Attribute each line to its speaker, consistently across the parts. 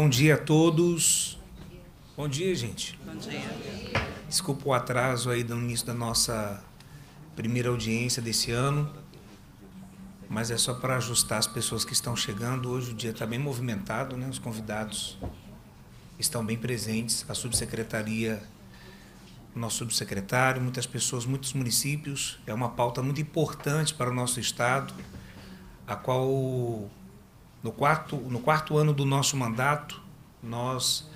Speaker 1: Bom dia a todos. Bom dia, gente. Bom dia. Desculpa o atraso aí no início da nossa primeira audiência desse ano, mas é só para ajustar as pessoas que estão chegando. Hoje o dia está bem movimentado, né? Os convidados estão bem presentes. A subsecretaria, nosso subsecretário, muitas pessoas, muitos municípios. É uma pauta muito importante para o nosso estado, a qual no quarto, no quarto ano do nosso mandato, nós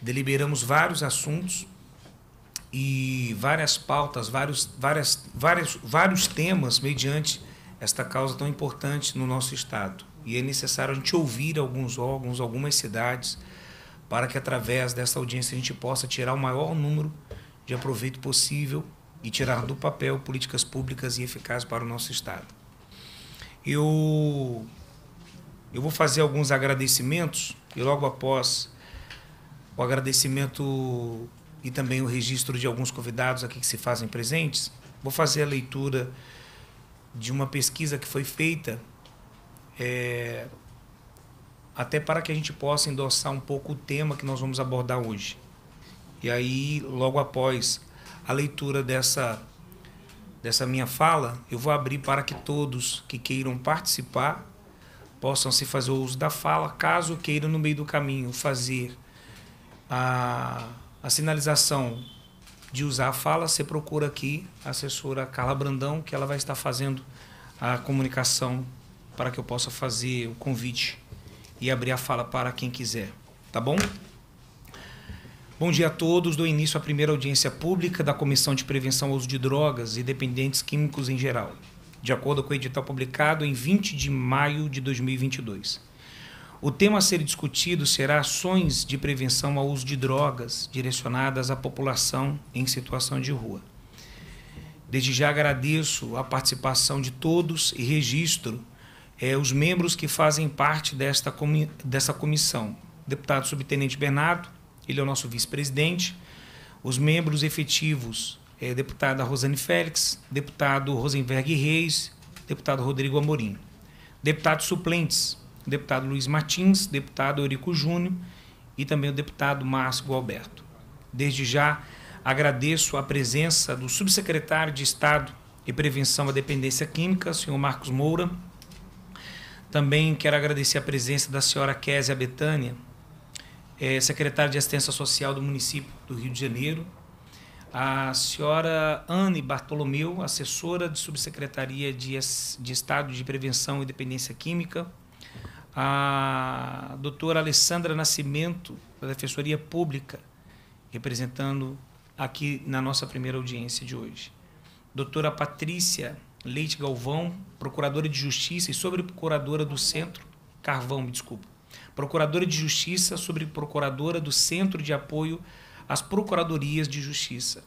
Speaker 1: deliberamos vários assuntos e várias pautas, vários, várias, várias, vários temas mediante esta causa tão importante no nosso Estado. E é necessário a gente ouvir alguns órgãos, algumas cidades, para que através dessa audiência a gente possa tirar o maior número de aproveito possível e tirar do papel políticas públicas e eficazes para o nosso Estado. Eu eu vou fazer alguns agradecimentos e logo após o agradecimento e também o registro de alguns convidados aqui que se fazem presentes, vou fazer a leitura de uma pesquisa que foi feita é, até para que a gente possa endossar um pouco o tema que nós vamos abordar hoje. E aí, logo após a leitura dessa, dessa minha fala, eu vou abrir para que todos que queiram participar possam se fazer o uso da fala, caso queiram no meio do caminho fazer a, a sinalização de usar a fala, você procura aqui a assessora Carla Brandão, que ela vai estar fazendo a comunicação para que eu possa fazer o convite e abrir a fala para quem quiser, tá bom? Bom dia a todos. Do início à primeira audiência pública da Comissão de Prevenção ao Uso de Drogas e Dependentes Químicos em geral de acordo com o edital publicado em 20 de maio de 2022. O tema a ser discutido será ações de prevenção ao uso de drogas direcionadas à população em situação de rua. Desde já agradeço a participação de todos e registro é, os membros que fazem parte desta comi dessa comissão. Deputado Subtenente Bernardo, ele é o nosso vice-presidente, os membros efetivos é, deputada Rosane Félix, deputado Rosenberg Reis, deputado Rodrigo Amorim. Deputados suplentes, deputado Luiz Martins, deputado Eurico Júnior e também o deputado Márcio Alberto. Desde já agradeço a presença do subsecretário de Estado e Prevenção à Dependência Química, senhor Marcos Moura. Também quero agradecer a presença da senhora Késia Betânia, eh, secretária de Assistência Social do município do Rio de Janeiro, a senhora Anne Bartolomeu, assessora de Subsecretaria de, de Estado de Prevenção e Dependência Química, a doutora Alessandra Nascimento, da Defensoria Pública, representando aqui na nossa primeira audiência de hoje, doutora Patrícia Leite Galvão, procuradora de Justiça e sobreprocuradora do Centro, Carvão, me desculpa, procuradora de Justiça sobre procuradora do Centro de Apoio as procuradorias de justiça.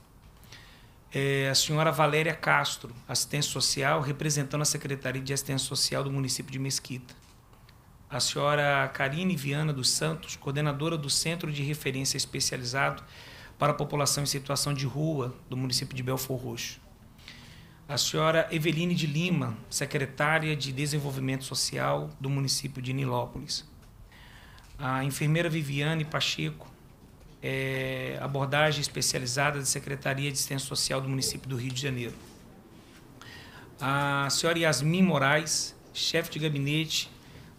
Speaker 1: É, a senhora Valéria Castro, assistente social, representando a Secretaria de Assistência Social do município de Mesquita. A senhora Karine Viana dos Santos, coordenadora do Centro de Referência Especializado para a População em Situação de Rua do município de Belfor Roxo. A senhora Eveline de Lima, secretária de Desenvolvimento Social do município de Nilópolis. A enfermeira Viviane Pacheco, é, abordagem especializada da Secretaria de Assistência Social do município do Rio de Janeiro. A senhora Yasmin Moraes, chefe de gabinete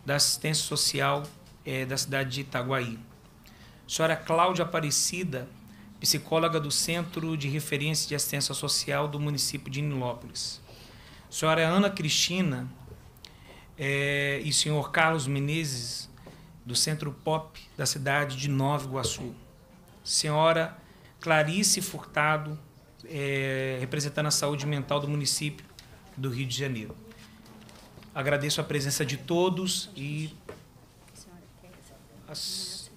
Speaker 1: da Assistência Social é, da cidade de Itaguaí. A senhora Cláudia Aparecida, psicóloga do Centro de Referência de Assistência Social do município de Nilópolis. A senhora Ana Cristina é, e senhor Carlos Menezes, do Centro POP da cidade de Nova Iguaçu senhora Clarice Furtado, é, representando a saúde mental do município do Rio de Janeiro. Agradeço a presença de todos e as,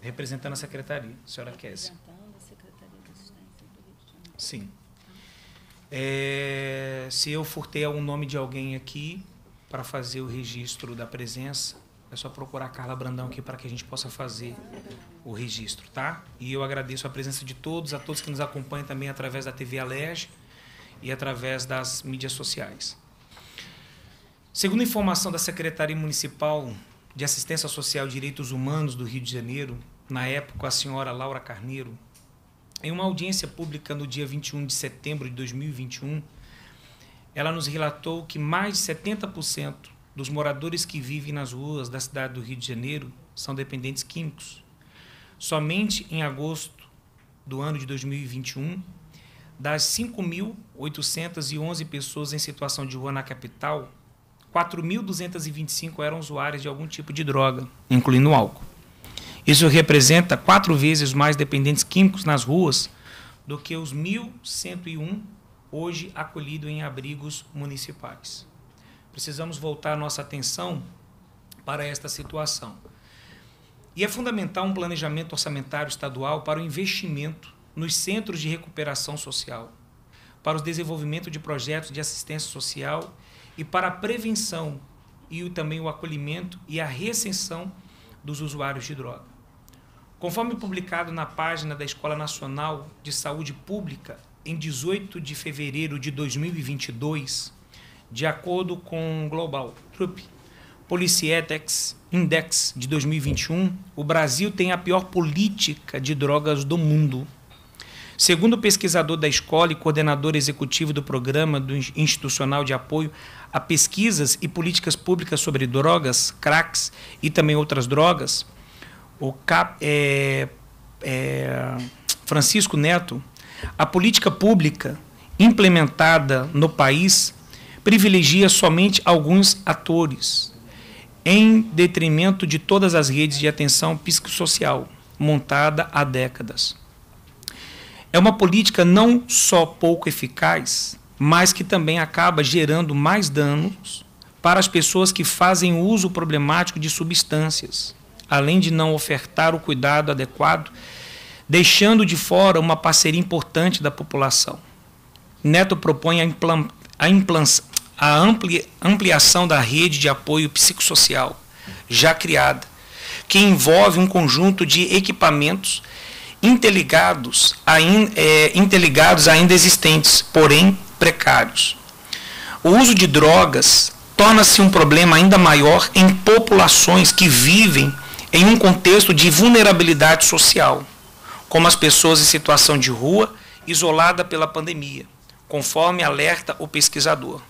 Speaker 1: representando a secretaria, a senhora Kessia. Sim. É, se eu furtei o nome de alguém aqui para fazer o registro da presença, é só procurar a Carla Brandão aqui para que a gente possa fazer o registro, tá? E eu agradeço a presença de todos, a todos que nos acompanham também através da TV Alerj e através das mídias sociais. Segundo informação da Secretaria Municipal de Assistência Social e Direitos Humanos do Rio de Janeiro, na época a senhora Laura Carneiro, em uma audiência pública no dia 21 de setembro de 2021, ela nos relatou que mais de 70% dos moradores que vivem nas ruas da cidade do Rio de Janeiro são dependentes químicos Somente em agosto do ano de 2021, das 5.811 pessoas em situação de rua na capital, 4.225 eram usuárias de algum tipo de droga, incluindo álcool. Isso representa quatro vezes mais dependentes químicos nas ruas do que os 1.101 hoje acolhidos em abrigos municipais. Precisamos voltar nossa atenção para esta situação. E é fundamental um planejamento orçamentário estadual para o investimento nos centros de recuperação social, para o desenvolvimento de projetos de assistência social e para a prevenção e também o acolhimento e a recensão dos usuários de droga. Conforme publicado na página da Escola Nacional de Saúde Pública, em 18 de fevereiro de 2022, de acordo com o Global Trupe, Policietex Index de 2021, o Brasil tem a pior política de drogas do mundo. Segundo o pesquisador da escola e coordenador executivo do Programa do Institucional de Apoio a Pesquisas e Políticas Públicas sobre Drogas, cracks e também outras drogas, o Cap, é, é, Francisco Neto, a política pública implementada no país privilegia somente alguns atores em detrimento de todas as redes de atenção psicossocial montada há décadas. É uma política não só pouco eficaz, mas que também acaba gerando mais danos para as pessoas que fazem uso problemático de substâncias, além de não ofertar o cuidado adequado, deixando de fora uma parceria importante da população. Neto propõe a, implantação a, a ampli, ampliação da rede de apoio psicossocial já criada, que envolve um conjunto de equipamentos interligados, a in, é, interligados ainda existentes, porém precários. O uso de drogas torna-se um problema ainda maior em populações que vivem em um contexto de vulnerabilidade social, como as pessoas em situação de rua, isolada pela pandemia, conforme alerta o pesquisador.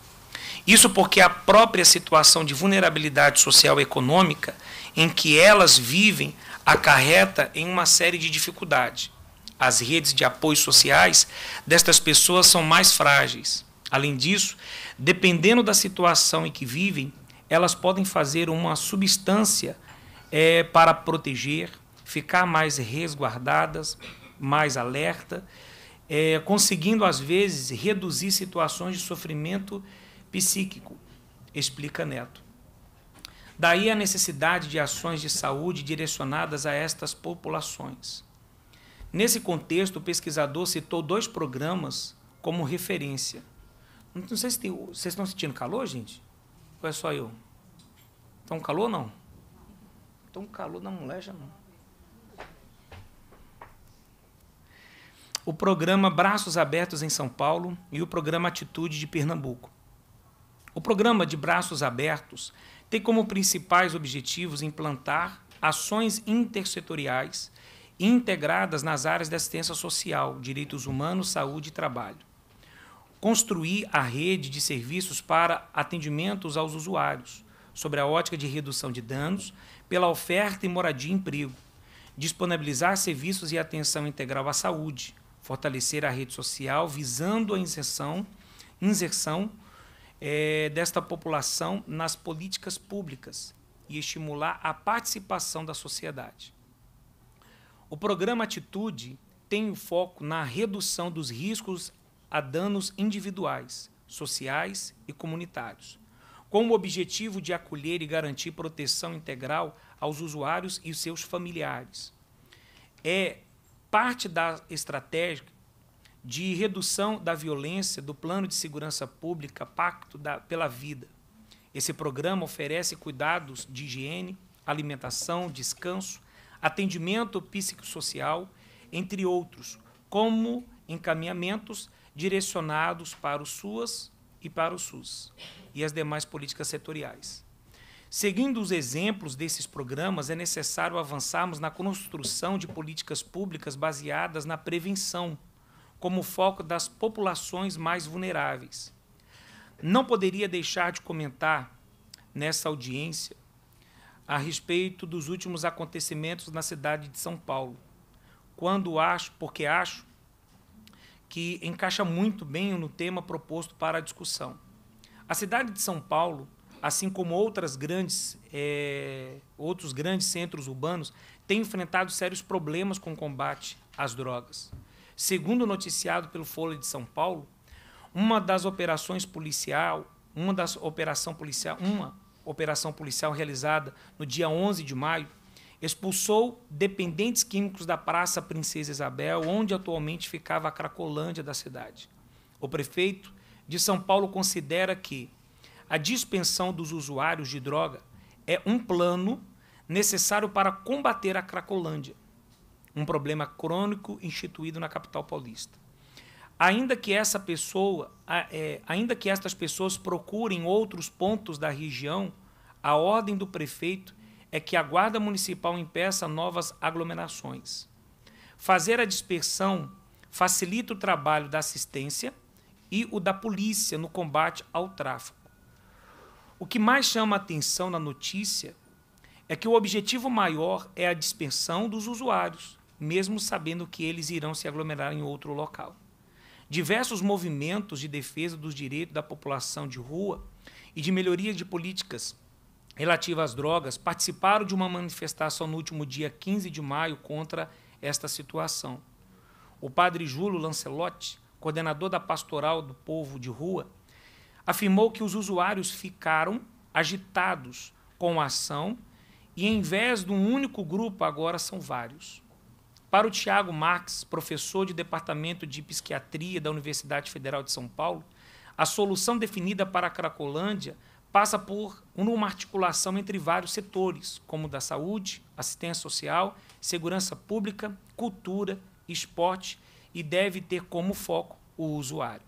Speaker 1: Isso porque a própria situação de vulnerabilidade social e econômica em que elas vivem acarreta em uma série de dificuldades. As redes de apoio sociais destas pessoas são mais frágeis. Além disso, dependendo da situação em que vivem, elas podem fazer uma substância é, para proteger, ficar mais resguardadas, mais alerta, é, conseguindo, às vezes, reduzir situações de sofrimento psíquico, explica Neto. Daí a necessidade de ações de saúde direcionadas a estas populações. Nesse contexto, o pesquisador citou dois programas como referência. Não sei se tem, vocês estão sentindo calor, gente? Ou é só eu? Estão tá calor não? Estão tá calor na moleja não. O programa Braços Abertos em São Paulo e o programa Atitude de Pernambuco. O programa de braços abertos tem como principais objetivos implantar ações intersetoriais integradas nas áreas da assistência social, direitos humanos, saúde e trabalho. Construir a rede de serviços para atendimentos aos usuários, sobre a ótica de redução de danos, pela oferta e moradia e emprego. Disponibilizar serviços e atenção integral à saúde. Fortalecer a rede social visando a inserção, inserção é, desta população nas políticas públicas e estimular a participação da sociedade. O programa Atitude tem o um foco na redução dos riscos a danos individuais, sociais e comunitários, com o objetivo de acolher e garantir proteção integral aos usuários e seus familiares. É parte da estratégia de redução da violência do Plano de Segurança Pública Pacto da, pela Vida. Esse programa oferece cuidados de higiene, alimentação, descanso, atendimento psicossocial, entre outros, como encaminhamentos direcionados para o SUAS e para o SUS e as demais políticas setoriais. Seguindo os exemplos desses programas, é necessário avançarmos na construção de políticas públicas baseadas na prevenção como foco das populações mais vulneráveis. Não poderia deixar de comentar nessa audiência a respeito dos últimos acontecimentos na cidade de São Paulo, quando acho, porque acho que encaixa muito bem no tema proposto para a discussão. A cidade de São Paulo, assim como outras grandes, é, outros grandes centros urbanos, tem enfrentado sérios problemas com o combate às drogas. Segundo noticiado pelo Folha de São Paulo, uma das operações policial, uma das operação policial, uma operação policial realizada no dia 11 de maio expulsou dependentes químicos da Praça Princesa Isabel, onde atualmente ficava a Cracolândia da cidade. O prefeito de São Paulo considera que a dispensão dos usuários de droga é um plano necessário para combater a Cracolândia, um problema crônico instituído na capital paulista. Ainda que essa pessoa, é, ainda que estas pessoas procurem outros pontos da região, a ordem do prefeito é que a guarda municipal impeça novas aglomerações. Fazer a dispersão facilita o trabalho da assistência e o da polícia no combate ao tráfico. O que mais chama atenção na notícia é que o objetivo maior é a dispersão dos usuários, mesmo sabendo que eles irão se aglomerar em outro local. Diversos movimentos de defesa dos direitos da população de rua e de melhoria de políticas relativas às drogas participaram de uma manifestação no último dia 15 de maio contra esta situação. O padre Júlio Lancelotti, coordenador da Pastoral do Povo de Rua, afirmou que os usuários ficaram agitados com a ação e, em vez de um único grupo, agora são vários. Para o Tiago Marx, professor de Departamento de Psiquiatria da Universidade Federal de São Paulo, a solução definida para a Cracolândia passa por uma articulação entre vários setores, como da saúde, assistência social, segurança pública, cultura, esporte, e deve ter como foco o usuário.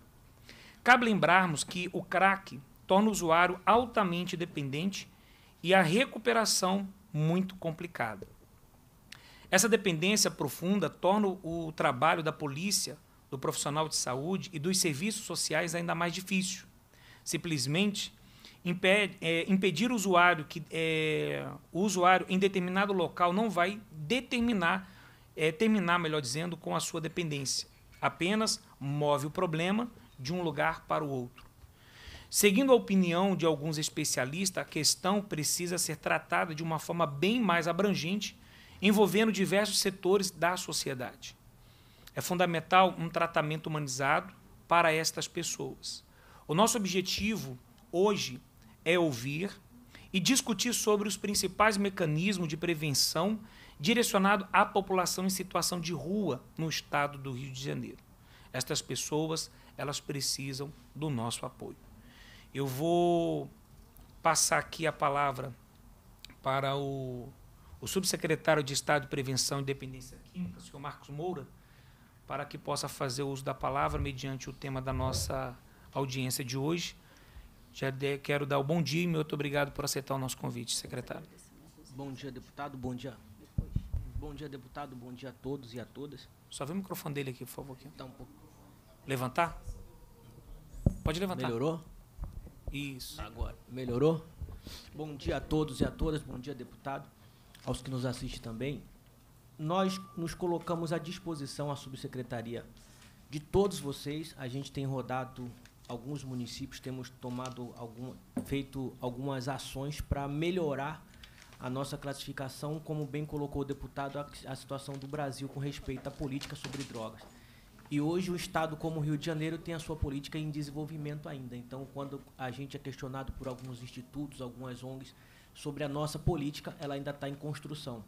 Speaker 1: Cabe lembrarmos que o crack torna o usuário altamente dependente e a recuperação muito complicada. Essa dependência profunda torna o trabalho da polícia, do profissional de saúde e dos serviços sociais ainda mais difícil. Simplesmente impede, é, impedir o usuário que é, o usuário em determinado local não vai determinar, é, terminar, melhor dizendo, com a sua dependência. Apenas move o problema de um lugar para o outro. Seguindo a opinião de alguns especialistas, a questão precisa ser tratada de uma forma bem mais abrangente envolvendo diversos setores da sociedade. É fundamental um tratamento humanizado para estas pessoas. O nosso objetivo hoje é ouvir e discutir sobre os principais mecanismos de prevenção direcionado à população em situação de rua no estado do Rio de Janeiro. Estas pessoas, elas precisam do nosso apoio. Eu vou passar aqui a palavra para o o subsecretário de Estado de Prevenção e Dependência Química, o senhor Marcos Moura, para que possa fazer uso da palavra mediante o tema da nossa audiência de hoje. Já de, quero dar o bom dia e muito obrigado por aceitar o nosso convite, secretário.
Speaker 2: Bom dia, deputado. Bom dia. Bom dia, deputado. Bom dia a todos e a todas. Só vê o microfone dele aqui, por favor. Aqui. Tá um pouco.
Speaker 1: Levantar? Pode levantar. Melhorou?
Speaker 2: Isso. Agora. Melhorou? Bom dia a todos e a todas. Bom dia, deputado aos que nos assistem também, nós nos colocamos à disposição à subsecretaria de todos vocês. A gente tem rodado alguns municípios, temos tomado algum, feito algumas ações para melhorar a nossa classificação, como bem colocou o deputado, a, a situação do Brasil com respeito à política sobre drogas. E hoje o estado como o Rio de Janeiro tem a sua política em desenvolvimento ainda. Então, quando a gente é questionado por alguns institutos, algumas ONGs, sobre a nossa política, ela ainda está em construção.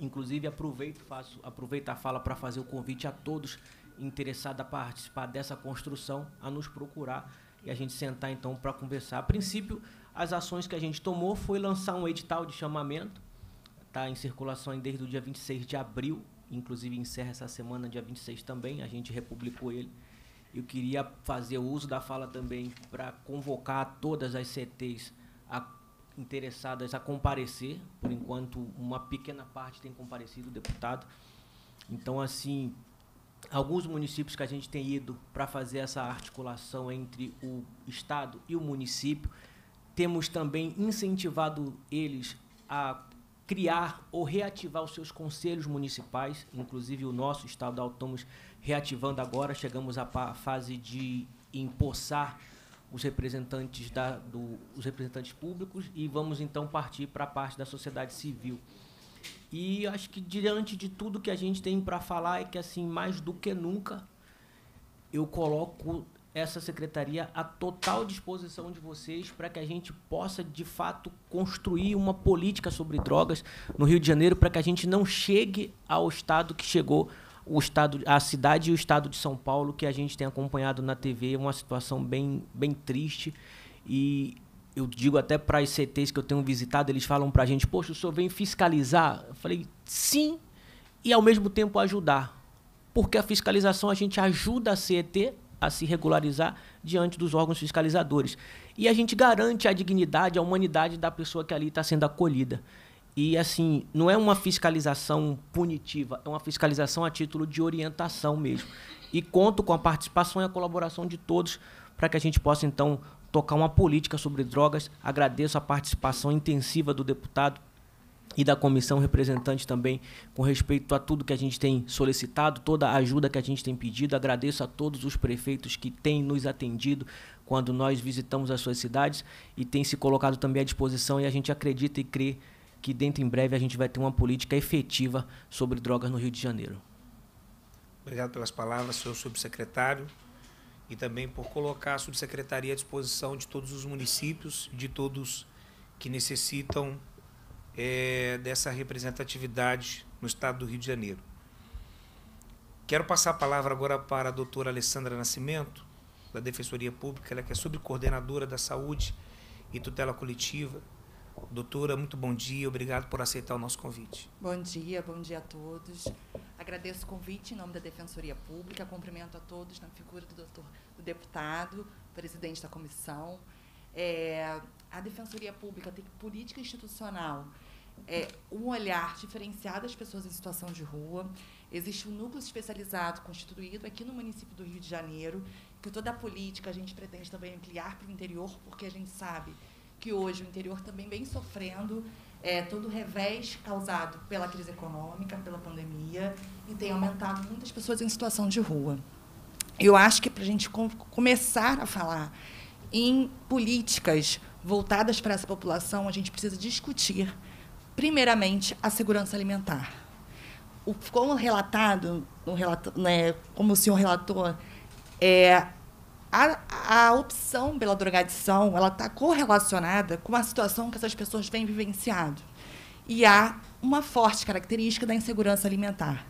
Speaker 2: Inclusive, aproveito, faço, aproveito a fala para fazer o convite a todos interessados a participar dessa construção, a nos procurar e a gente sentar então para conversar. A princípio, as ações que a gente tomou foi lançar um edital de chamamento, está em circulação desde o dia 26 de abril, inclusive encerra essa semana, dia 26 também, a gente republicou ele. Eu queria fazer uso da fala também para convocar todas as CTs a interessadas a comparecer, por enquanto uma pequena parte tem comparecido, deputado. Então, assim, alguns municípios que a gente tem ido para fazer essa articulação entre o Estado e o município, temos também incentivado eles a criar ou reativar os seus conselhos municipais, inclusive o nosso estado estamos reativando agora, chegamos à fase de empossar os representantes, da, do, os representantes públicos e vamos então partir para a parte da sociedade civil. E acho que diante de tudo que a gente tem para falar é que assim, mais do que nunca, eu coloco essa secretaria à total disposição de vocês para que a gente possa de fato construir uma política sobre drogas no Rio de Janeiro para que a gente não chegue ao estado que chegou o estado, a cidade e o estado de São Paulo que a gente tem acompanhado na TV, é uma situação bem, bem triste e eu digo até para as CTs que eu tenho visitado, eles falam para a gente, poxa, o senhor vem fiscalizar? Eu falei, sim, e ao mesmo tempo ajudar. Porque a fiscalização a gente ajuda a CET a se regularizar diante dos órgãos fiscalizadores. E a gente garante a dignidade, a humanidade da pessoa que ali está sendo acolhida. E, assim, não é uma fiscalização punitiva, é uma fiscalização a título de orientação mesmo. E conto com a participação e a colaboração de todos para que a gente possa, então, tocar uma política sobre drogas. Agradeço a participação intensiva do deputado e da comissão representante também com respeito a tudo que a gente tem solicitado, toda a ajuda que a gente tem pedido. Agradeço a todos os prefeitos que têm nos atendido quando nós visitamos as suas cidades e têm se colocado também à disposição e a gente acredita e crê que dentro em breve a gente vai ter uma política efetiva sobre drogas no Rio de Janeiro.
Speaker 1: Obrigado pelas palavras, senhor subsecretário, e também por colocar a subsecretaria à disposição de todos os municípios, de todos que necessitam é, dessa representatividade no estado do Rio de Janeiro. Quero passar a palavra agora para a doutora Alessandra Nascimento, da Defensoria Pública, ela que é subcoordenadora da Saúde e Tutela Coletiva Doutora, muito bom dia, obrigado por aceitar o nosso convite.
Speaker 3: Bom dia, bom dia a todos. Agradeço o convite em nome da Defensoria Pública, cumprimento a todos na figura do, doutor, do deputado, presidente da comissão. É, a Defensoria Pública tem política institucional, é, um olhar diferenciado às pessoas em situação de rua. Existe um núcleo especializado constituído aqui no município do Rio de Janeiro, que toda a política a gente pretende também ampliar para o interior, porque a gente sabe que hoje o interior também vem sofrendo é, todo o revés causado pela crise econômica, pela pandemia, e tem aumentado muitas pessoas em situação de rua. Eu acho que para a gente com começar a falar em políticas voltadas para essa população, a gente precisa discutir, primeiramente, a segurança alimentar. O, como relatado, no relato, né, como o senhor relatou, é, a, a opção pela drogadição ela está correlacionada com a situação que essas pessoas vêm vivenciando. E há uma forte característica da insegurança alimentar.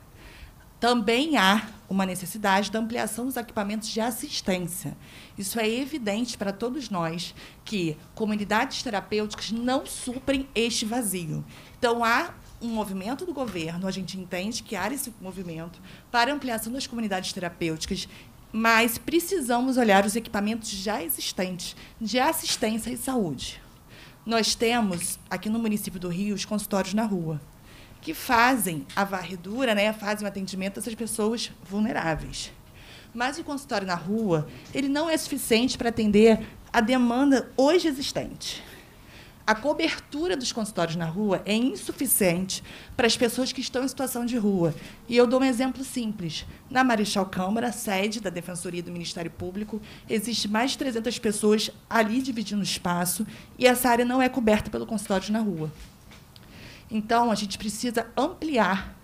Speaker 3: Também há uma necessidade da ampliação dos equipamentos de assistência. Isso é evidente para todos nós que comunidades terapêuticas não suprem este vazio. Então, há um movimento do governo, a gente entende que há esse movimento para ampliação das comunidades terapêuticas mas precisamos olhar os equipamentos já existentes de assistência e saúde. Nós temos, aqui no município do Rio, os consultórios na rua, que fazem a varredura, né, fazem o atendimento dessas pessoas vulneráveis. Mas o consultório na rua, ele não é suficiente para atender a demanda hoje existente a cobertura dos consultórios na rua é insuficiente para as pessoas que estão em situação de rua. E eu dou um exemplo simples. Na Marechal Câmara, sede da Defensoria do Ministério Público, existe mais de 300 pessoas ali dividindo espaço e essa área não é coberta pelo consultório na rua. Então, a gente precisa ampliar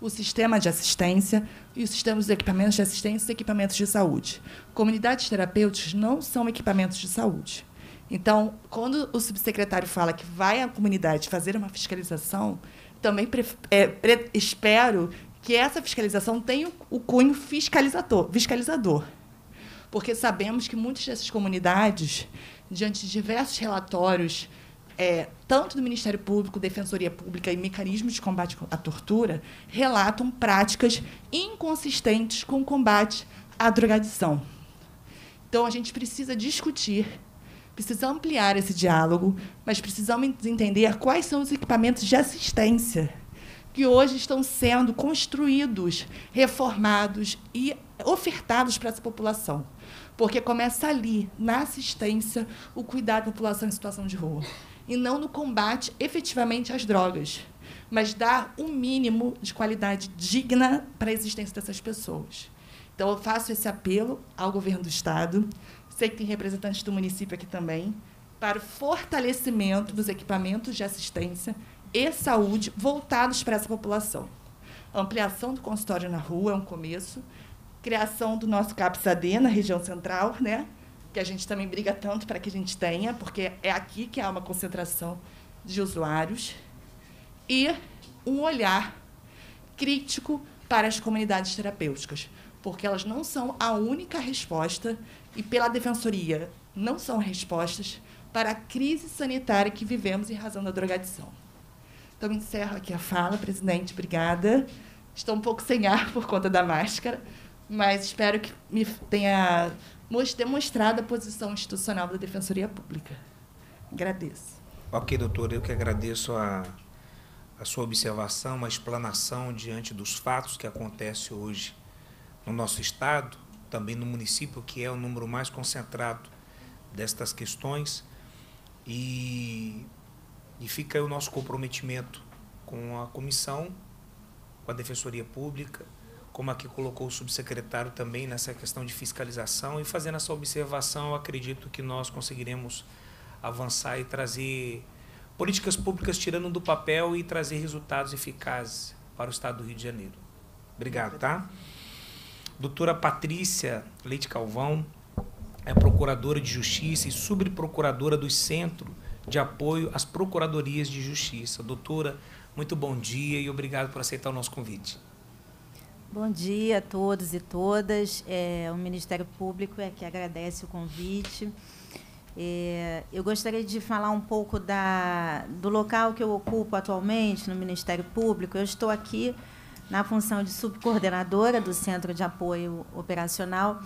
Speaker 3: o sistema de assistência e o sistema dos equipamentos de assistência e equipamentos de saúde. Comunidades terapêuticas não são equipamentos de saúde então, quando o subsecretário fala que vai à comunidade fazer uma fiscalização, também é, espero que essa fiscalização tenha o cunho fiscalizador, fiscalizador. Porque sabemos que muitas dessas comunidades, diante de diversos relatórios, é, tanto do Ministério Público, Defensoria Pública e mecanismos de combate à tortura, relatam práticas inconsistentes com o combate à drogadição. Então, a gente precisa discutir Precisamos ampliar esse diálogo, mas precisamos entender quais são os equipamentos de assistência que hoje estão sendo construídos, reformados e ofertados para essa população. Porque começa ali, na assistência, o cuidado da população em situação de rua. E não no combate efetivamente às drogas, mas dar um mínimo de qualidade digna para a existência dessas pessoas. Então, eu faço esse apelo ao governo do Estado, sei que tem representantes do município aqui também, para o fortalecimento dos equipamentos de assistência e saúde voltados para essa população. A ampliação do consultório na rua é um começo, criação do nosso AD na região central, né? que a gente também briga tanto para que a gente tenha, porque é aqui que há uma concentração de usuários, e um olhar crítico para as comunidades terapêuticas, porque elas não são a única resposta e pela Defensoria não são respostas para a crise sanitária que vivemos em razão da drogadição. Então, encerro aqui a fala, presidente, obrigada. Estou um pouco sem ar por conta da máscara, mas espero que me tenha demonstrado a posição institucional da Defensoria
Speaker 4: Pública.
Speaker 1: Agradeço. Ok, doutor, eu que agradeço a, a sua observação, a explanação diante dos fatos que acontecem hoje no nosso Estado também no município, que é o número mais concentrado destas questões. E, e fica aí o nosso comprometimento com a comissão, com a Defensoria Pública, como aqui colocou o subsecretário também nessa questão de fiscalização. E fazendo essa observação, acredito que nós conseguiremos avançar e trazer políticas públicas tirando do papel e trazer resultados eficazes para o Estado do Rio de Janeiro. Obrigado, tá? doutora Patrícia Leite Calvão é procuradora de justiça e subprocuradora do Centro de Apoio às Procuradorias de Justiça. Doutora, muito bom dia e obrigado por aceitar o nosso convite.
Speaker 5: Bom dia a todos e todas. É, o Ministério Público é que agradece o convite. É, eu gostaria de falar um pouco da, do local que eu ocupo atualmente no Ministério Público. Eu estou aqui na função de subcoordenadora do Centro de Apoio Operacional,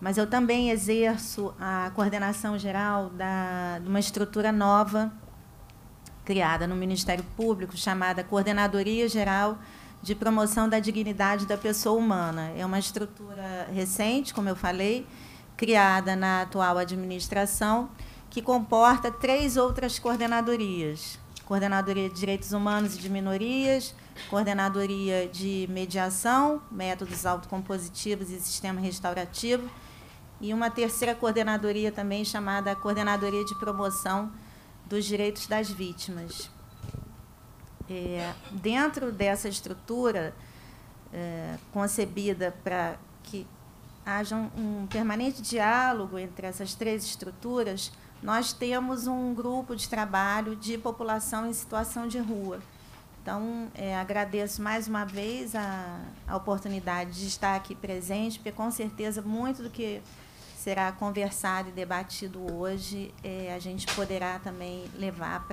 Speaker 5: mas eu também exerço a coordenação geral da, de uma estrutura nova criada no Ministério Público, chamada Coordenadoria Geral de Promoção da Dignidade da Pessoa Humana. É uma estrutura recente, como eu falei, criada na atual administração, que comporta três outras coordenadorias: Coordenadoria de Direitos Humanos e de Minorias, Coordenadoria de Mediação, Métodos Autocompositivos e Sistema Restaurativo, e uma terceira coordenadoria também chamada Coordenadoria de Promoção dos Direitos das Vítimas. É, dentro dessa estrutura é, concebida para que haja um, um permanente diálogo entre essas três estruturas, nós temos um grupo de trabalho de população em situação de rua. Então, é, agradeço mais uma vez a, a oportunidade de estar aqui presente, porque com certeza muito do que será conversado e debatido hoje é, a gente poderá também levar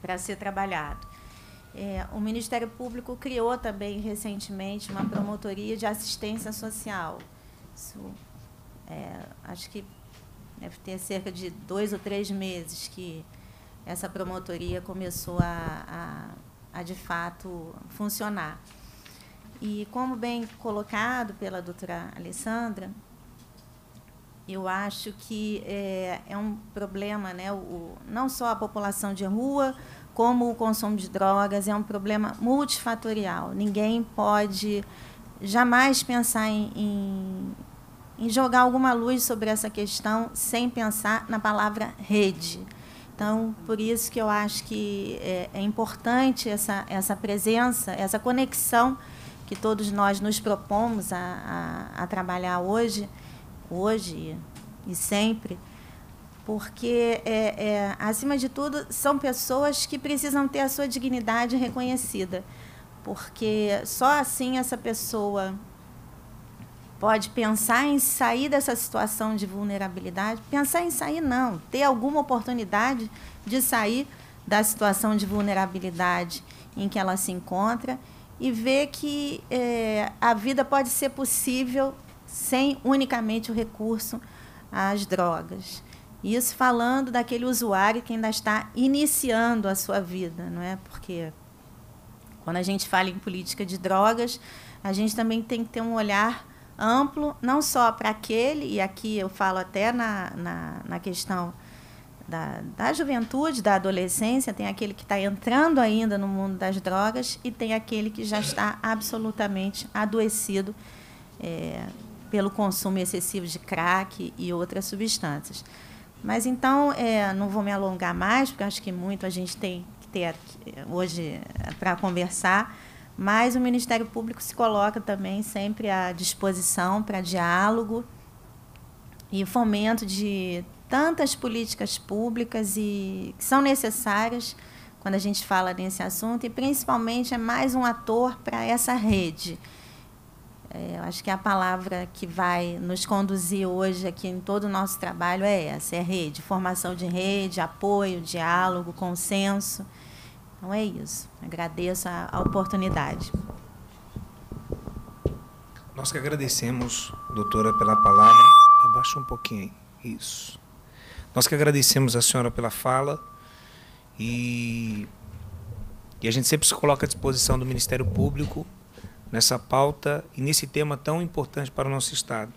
Speaker 5: para ser trabalhado. É, o Ministério Público criou também recentemente uma promotoria de assistência social. Isso, é, acho que Deve ter cerca de dois ou três meses que essa promotoria começou a, a, a de fato funcionar. E como bem colocado pela doutora Alessandra, eu acho que é, é um problema, né? O, não só a população de rua, como o consumo de drogas, é um problema multifatorial. Ninguém pode jamais pensar em, em em jogar alguma luz sobre essa questão sem pensar na palavra rede. Então, por isso que eu acho que é, é importante essa, essa presença, essa conexão que todos nós nos propomos a, a, a trabalhar hoje, hoje e sempre, porque, é, é, acima de tudo, são pessoas que precisam ter a sua dignidade reconhecida, porque só assim essa pessoa pode pensar em sair dessa situação de vulnerabilidade. Pensar em sair, não. Ter alguma oportunidade de sair da situação de vulnerabilidade em que ela se encontra e ver que é, a vida pode ser possível sem unicamente o recurso às drogas. Isso falando daquele usuário que ainda está iniciando a sua vida, não é? Porque quando a gente fala em política de drogas, a gente também tem que ter um olhar amplo, não só para aquele, e aqui eu falo até na, na, na questão da, da juventude, da adolescência, tem aquele que está entrando ainda no mundo das drogas e tem aquele que já está absolutamente adoecido é, pelo consumo excessivo de crack e outras substâncias. Mas então, é, não vou me alongar mais, porque acho que muito a gente tem que ter é, hoje é, para conversar mas o Ministério Público se coloca também sempre à disposição para diálogo e fomento de tantas políticas públicas e que são necessárias quando a gente fala nesse assunto e principalmente é mais um ator para essa rede. É, eu acho que a palavra que vai nos conduzir hoje aqui em todo o nosso trabalho é essa: é rede, formação de rede, apoio, diálogo, consenso. Então é isso. Agradeço a, a oportunidade.
Speaker 1: Nós que agradecemos, doutora, pela palavra. Abaixa um pouquinho. Isso. Nós que agradecemos a senhora pela fala e, e a gente sempre se coloca à disposição do Ministério Público nessa pauta e nesse tema tão importante para o nosso Estado.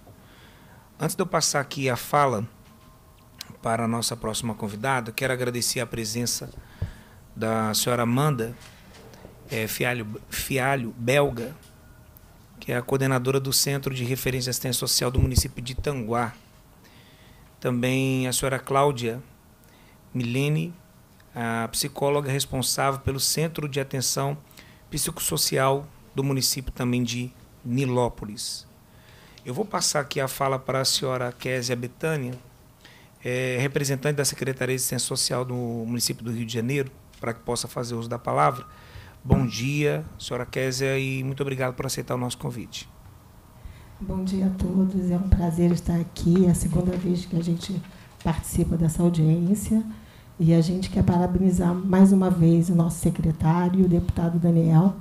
Speaker 1: Antes de eu passar aqui a fala para a nossa próxima convidada, quero agradecer a presença da senhora Amanda é, Fialho, Fialho Belga, que é a coordenadora do Centro de Referência e Assistência Social do município de Tanguá. Também a senhora Cláudia Milene, a psicóloga responsável pelo Centro de Atenção Psicossocial do município também de Nilópolis. Eu vou passar aqui a fala para a senhora Késia Betânia, é, representante da Secretaria de Assistência Social do município do Rio de Janeiro, para que possa fazer uso da palavra. Bom dia, senhora Kézia, e muito obrigado por aceitar o nosso convite.
Speaker 6: Bom dia a todos, é um prazer estar aqui. É a segunda vez que a gente participa dessa audiência. E a gente quer parabenizar mais uma vez o nosso secretário, o deputado Daniel.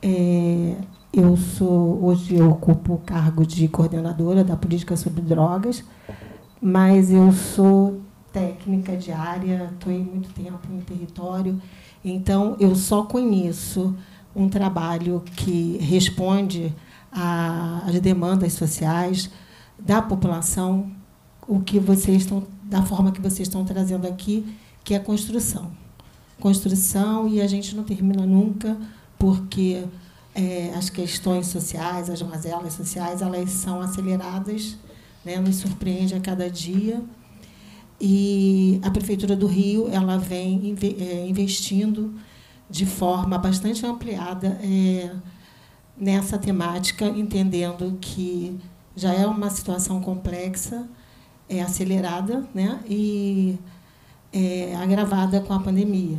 Speaker 6: É, eu sou hoje eu ocupo o cargo de coordenadora da política sobre drogas, mas eu sou técnica diária, atuei muito tempo no território, então eu só conheço um trabalho que responde às demandas sociais da população, o que vocês estão da forma que vocês estão trazendo aqui, que é a construção. Construção e a gente não termina nunca, porque é, as questões sociais, as mazelas sociais, elas são aceleradas, né, nos surpreende a cada dia e a Prefeitura do Rio ela vem é, investindo de forma bastante ampliada é, nessa temática, entendendo que já é uma situação complexa, é acelerada né, e é, agravada com a pandemia.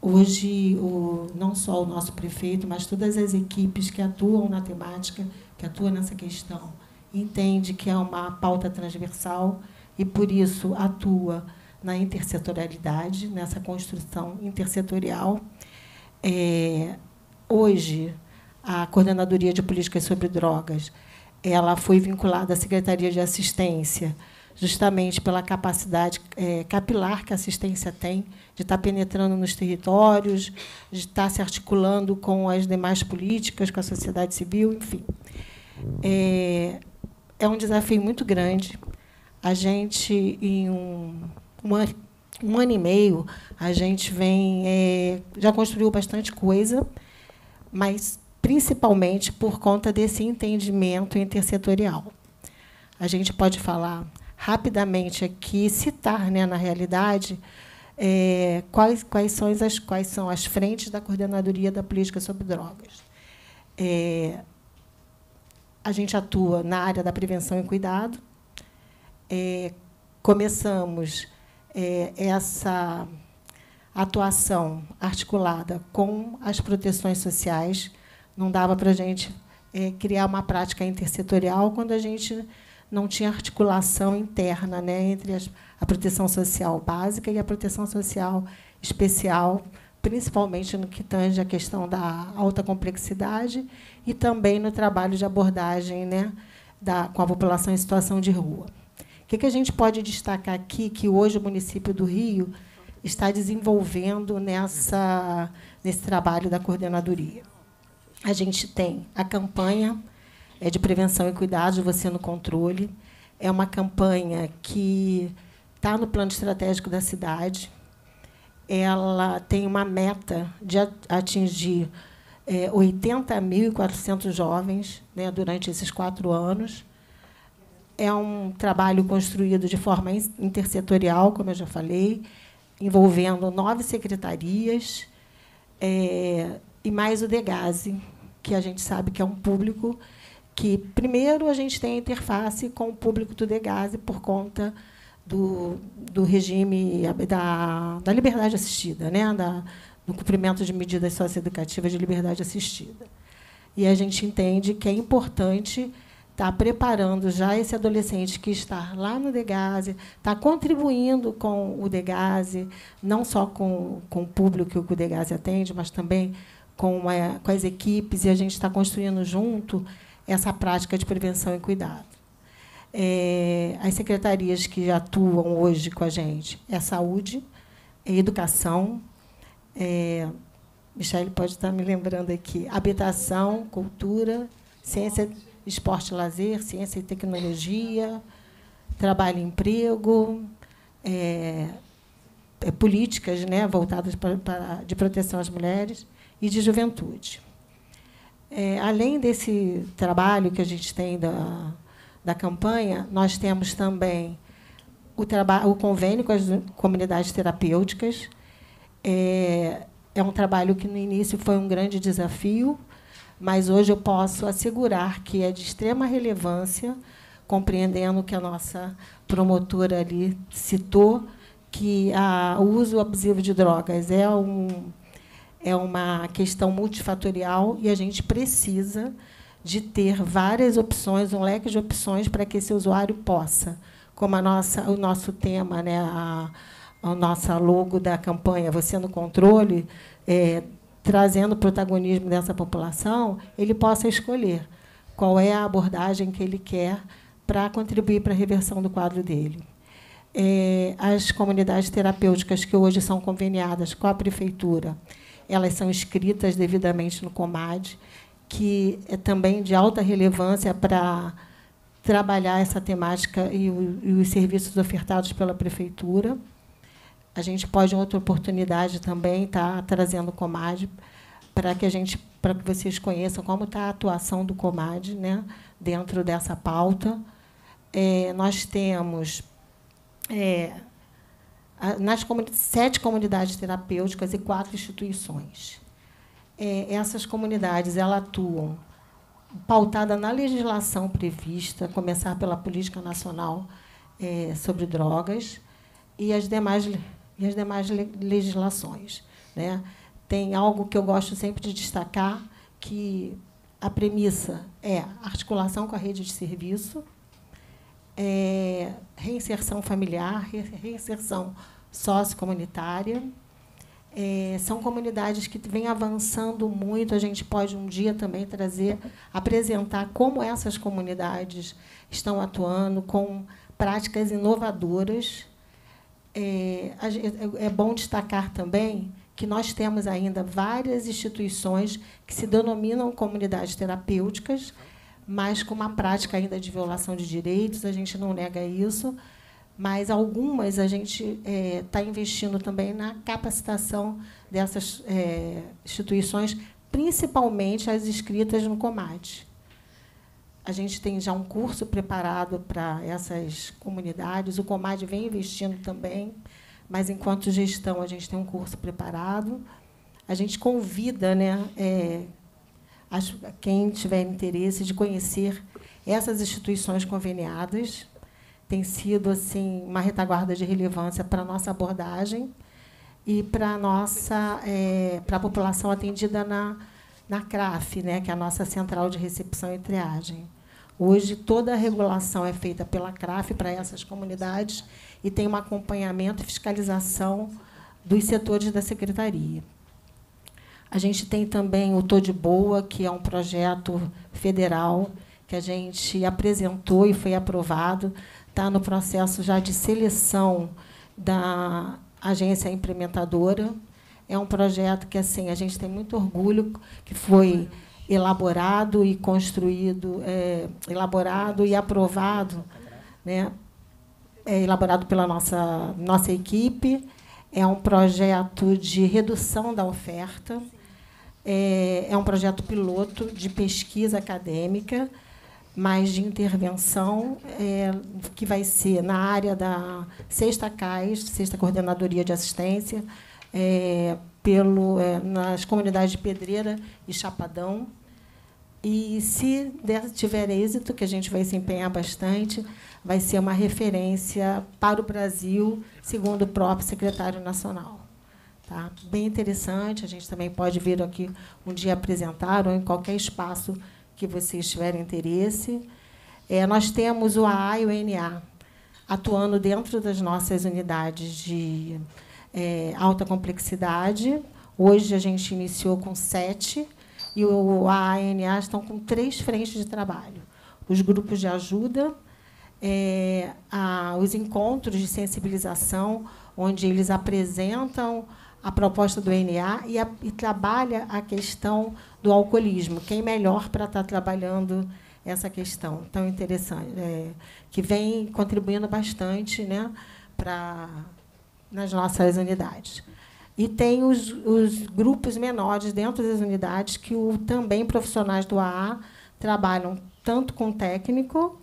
Speaker 6: Hoje, o, não só o nosso prefeito, mas todas as equipes que atuam na temática, que atuam nessa questão, entende que é uma pauta transversal, e, por isso, atua na intersetorialidade, nessa construção intersetorial. É, hoje, a Coordenadoria de Políticas sobre Drogas ela foi vinculada à Secretaria de Assistência, justamente pela capacidade é, capilar que a assistência tem de estar penetrando nos territórios, de estar se articulando com as demais políticas, com a sociedade civil, enfim. É, é um desafio muito grande, a gente, em um, um, ano, um ano e meio, a gente vem é, já construiu bastante coisa, mas principalmente por conta desse entendimento intersetorial. A gente pode falar rapidamente aqui, citar, né, na realidade, é, quais, quais, são as, quais são as frentes da coordenadoria da política sobre drogas. É, a gente atua na área da prevenção e cuidado, é, começamos é, essa atuação articulada com as proteções sociais. Não dava para a gente é, criar uma prática intersetorial quando a gente não tinha articulação interna né, entre as, a proteção social básica e a proteção social especial, principalmente no que tange a questão da alta complexidade e também no trabalho de abordagem né, da, com a população em situação de rua que, que a gente pode destacar aqui que hoje o município do Rio está desenvolvendo nessa, nesse trabalho da coordenadoria? A gente tem a campanha é de prevenção e cuidado, você no controle. É uma campanha que está no plano estratégico da cidade. Ela tem uma meta de atingir 80.400 é, jovens né, durante esses quatro anos. É um trabalho construído de forma intersetorial, como eu já falei, envolvendo nove secretarias é, e mais o DEGASE, que a gente sabe que é um público que, primeiro, a gente tem a interface com o público do DEGASE por conta do, do regime da, da liberdade assistida, né? da, do cumprimento de medidas socioeducativas de liberdade assistida. E a gente entende que é importante está preparando já esse adolescente que está lá no Degase, está contribuindo com o Degase, não só com, com o público que o Degase atende, mas também com, com as equipes, e a gente está construindo junto essa prática de prevenção e cuidado. É, as secretarias que atuam hoje com a gente é saúde, é educação, é, Michele pode estar tá me lembrando aqui, habitação, cultura, ciência esporte e lazer, ciência e tecnologia, trabalho e emprego, é, é, políticas né, voltadas para, para, de proteção às mulheres e de juventude. É, além desse trabalho que a gente tem da, da campanha, nós temos também o, trabalho, o convênio com as comunidades terapêuticas. É, é um trabalho que, no início, foi um grande desafio, mas hoje eu posso assegurar que é de extrema relevância, compreendendo que a nossa promotora ali citou que a, o uso abusivo de drogas é, um, é uma questão multifatorial e a gente precisa de ter várias opções, um leque de opções para que esse usuário possa, como a nossa, o nosso tema, né, a, a nossa logo da campanha Você no Controle, é, trazendo o protagonismo dessa população, ele possa escolher qual é a abordagem que ele quer para contribuir para a reversão do quadro dele. É, as comunidades terapêuticas que hoje são conveniadas com a prefeitura, elas são escritas devidamente no COMAD, que é também de alta relevância para trabalhar essa temática e, o, e os serviços ofertados pela prefeitura a gente pode, em outra oportunidade, também estar tá trazendo o Comad para que a gente para que vocês conheçam como está a atuação do Comad né, dentro dessa pauta. É, nós temos é, nas comunidades, sete comunidades terapêuticas e quatro instituições. É, essas comunidades elas atuam pautada na legislação prevista, começar pela Política Nacional é, sobre Drogas e as demais e as demais legislações. Né? Tem algo que eu gosto sempre de destacar, que a premissa é articulação com a rede de serviço, é, reinserção familiar, reinserção sociocomunitária. É, são comunidades que vêm avançando muito. A gente pode um dia também trazer, apresentar como essas comunidades estão atuando com práticas inovadoras é é, é, é bom destacar também que nós temos ainda várias instituições que se denominam comunidades terapêuticas, mas com uma prática ainda de violação de direitos, a gente não nega isso, mas algumas a gente está é, tá investindo também na capacitação dessas é, instituições, principalmente as inscritas no Comate. A gente tem já um curso preparado para essas comunidades. O Comad vem investindo também, mas enquanto gestão a gente tem um curso preparado. A gente convida, né, é, acho quem tiver interesse de conhecer essas instituições conveniadas, tem sido assim uma retaguarda de relevância para a nossa abordagem e para a nossa é, para a população atendida na na CRAF, né, que é a nossa central de recepção e triagem. Hoje, toda a regulação é feita pela CRAF para essas comunidades e tem um acompanhamento e fiscalização dos setores da secretaria. A gente tem também o Tô de Boa, que é um projeto federal que a gente apresentou e foi aprovado. Está no processo já de seleção da agência implementadora. É um projeto que assim a gente tem muito orgulho, que foi elaborado e construído, é, elaborado e aprovado, né? É elaborado pela nossa, nossa equipe. É um projeto de redução da oferta, é, é um projeto piloto de pesquisa acadêmica, mas de intervenção, é, que vai ser na área da Sexta CAIS, Sexta Coordenadoria de Assistência, é, pelo, é, nas comunidades de Pedreira e Chapadão, e se der, tiver êxito, que a gente vai se empenhar bastante, vai ser uma referência para o Brasil, segundo o próprio secretário nacional. Tá? Bem interessante, a gente também pode vir aqui um dia apresentar, ou em qualquer espaço que vocês tiverem interesse. É, nós temos o AA e o NA atuando dentro das nossas unidades de é, alta complexidade. Hoje a gente iniciou com sete e o, a ANA estão com três frentes de trabalho. Os grupos de ajuda, é, a, os encontros de sensibilização, onde eles apresentam a proposta do NA e, e trabalha a questão do alcoolismo. Quem melhor para estar trabalhando essa questão tão interessante, é, que vem contribuindo bastante né, para nas nossas unidades. E tem os, os grupos menores dentro das unidades que o, também profissionais do AA trabalham tanto com o técnico,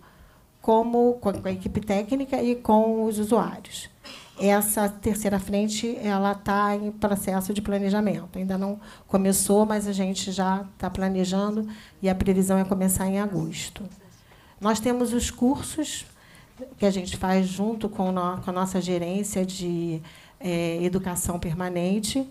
Speaker 6: como com a equipe técnica e com os usuários. Essa terceira frente ela está em processo de planejamento. Ainda não começou, mas a gente já está planejando e a previsão é começar em agosto. Nós temos os cursos que a gente faz junto com, a nossa gerência de é, educação permanente.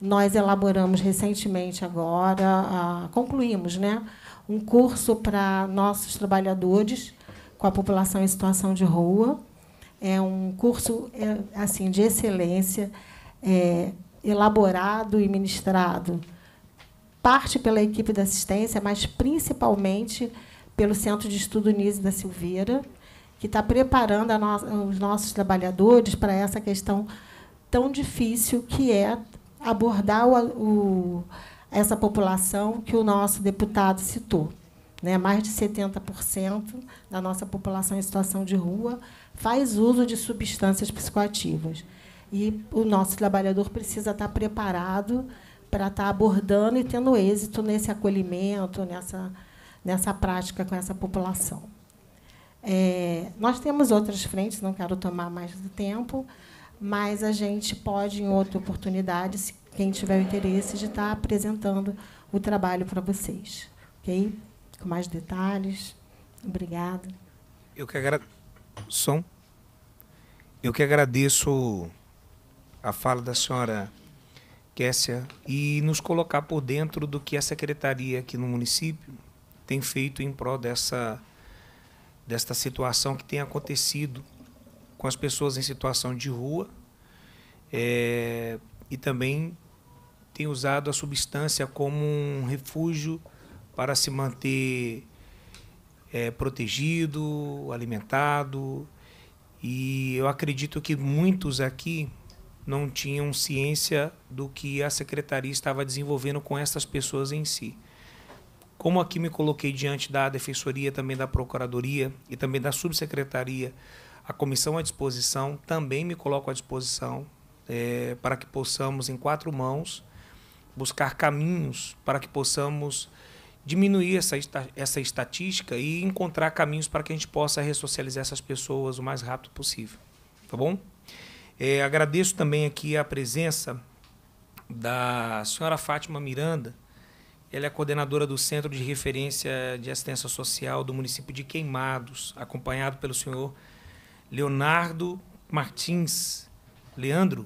Speaker 6: Nós elaboramos recentemente agora, a, concluímos, né, um curso para nossos trabalhadores com a população em situação de rua. É um curso é, assim de excelência, é, elaborado e ministrado parte pela equipe da assistência, mas principalmente pelo Centro de Estudo Nise da Silveira, que está preparando no os nossos trabalhadores para essa questão tão difícil que é abordar o, o, essa população que o nosso deputado citou. Né? Mais de 70% da nossa população em situação de rua faz uso de substâncias psicoativas. E o nosso trabalhador precisa estar preparado para estar abordando e tendo êxito nesse acolhimento, nessa, nessa prática com essa população. É, nós temos outras frentes, não quero tomar mais do tempo, mas a gente pode, em outra oportunidade, se quem tiver o interesse, de estar apresentando o trabalho para vocês. Ok? Com mais detalhes. Obrigada.
Speaker 1: Eu que agradeço. Som? Eu que agradeço a fala da senhora Kessia e nos colocar por dentro do que a secretaria aqui no município tem feito em prol dessa desta situação que tem acontecido com as pessoas em situação de rua é, e também tem usado a substância como um refúgio para se manter é, protegido, alimentado. E eu acredito que muitos aqui não tinham ciência do que a secretaria estava desenvolvendo com essas pessoas em si. Como aqui me coloquei diante da defensoria, também da procuradoria e também da subsecretaria a comissão à disposição, também me coloco à disposição é, para que possamos, em quatro mãos, buscar caminhos para que possamos diminuir essa, essa estatística e encontrar caminhos para que a gente possa ressocializar essas pessoas o mais rápido possível. Tá bom? É, agradeço também aqui a presença da senhora Fátima Miranda. Ela é coordenadora do Centro de Referência de Assistência Social do município de Queimados, acompanhado pelo senhor Leonardo Martins, Leandro,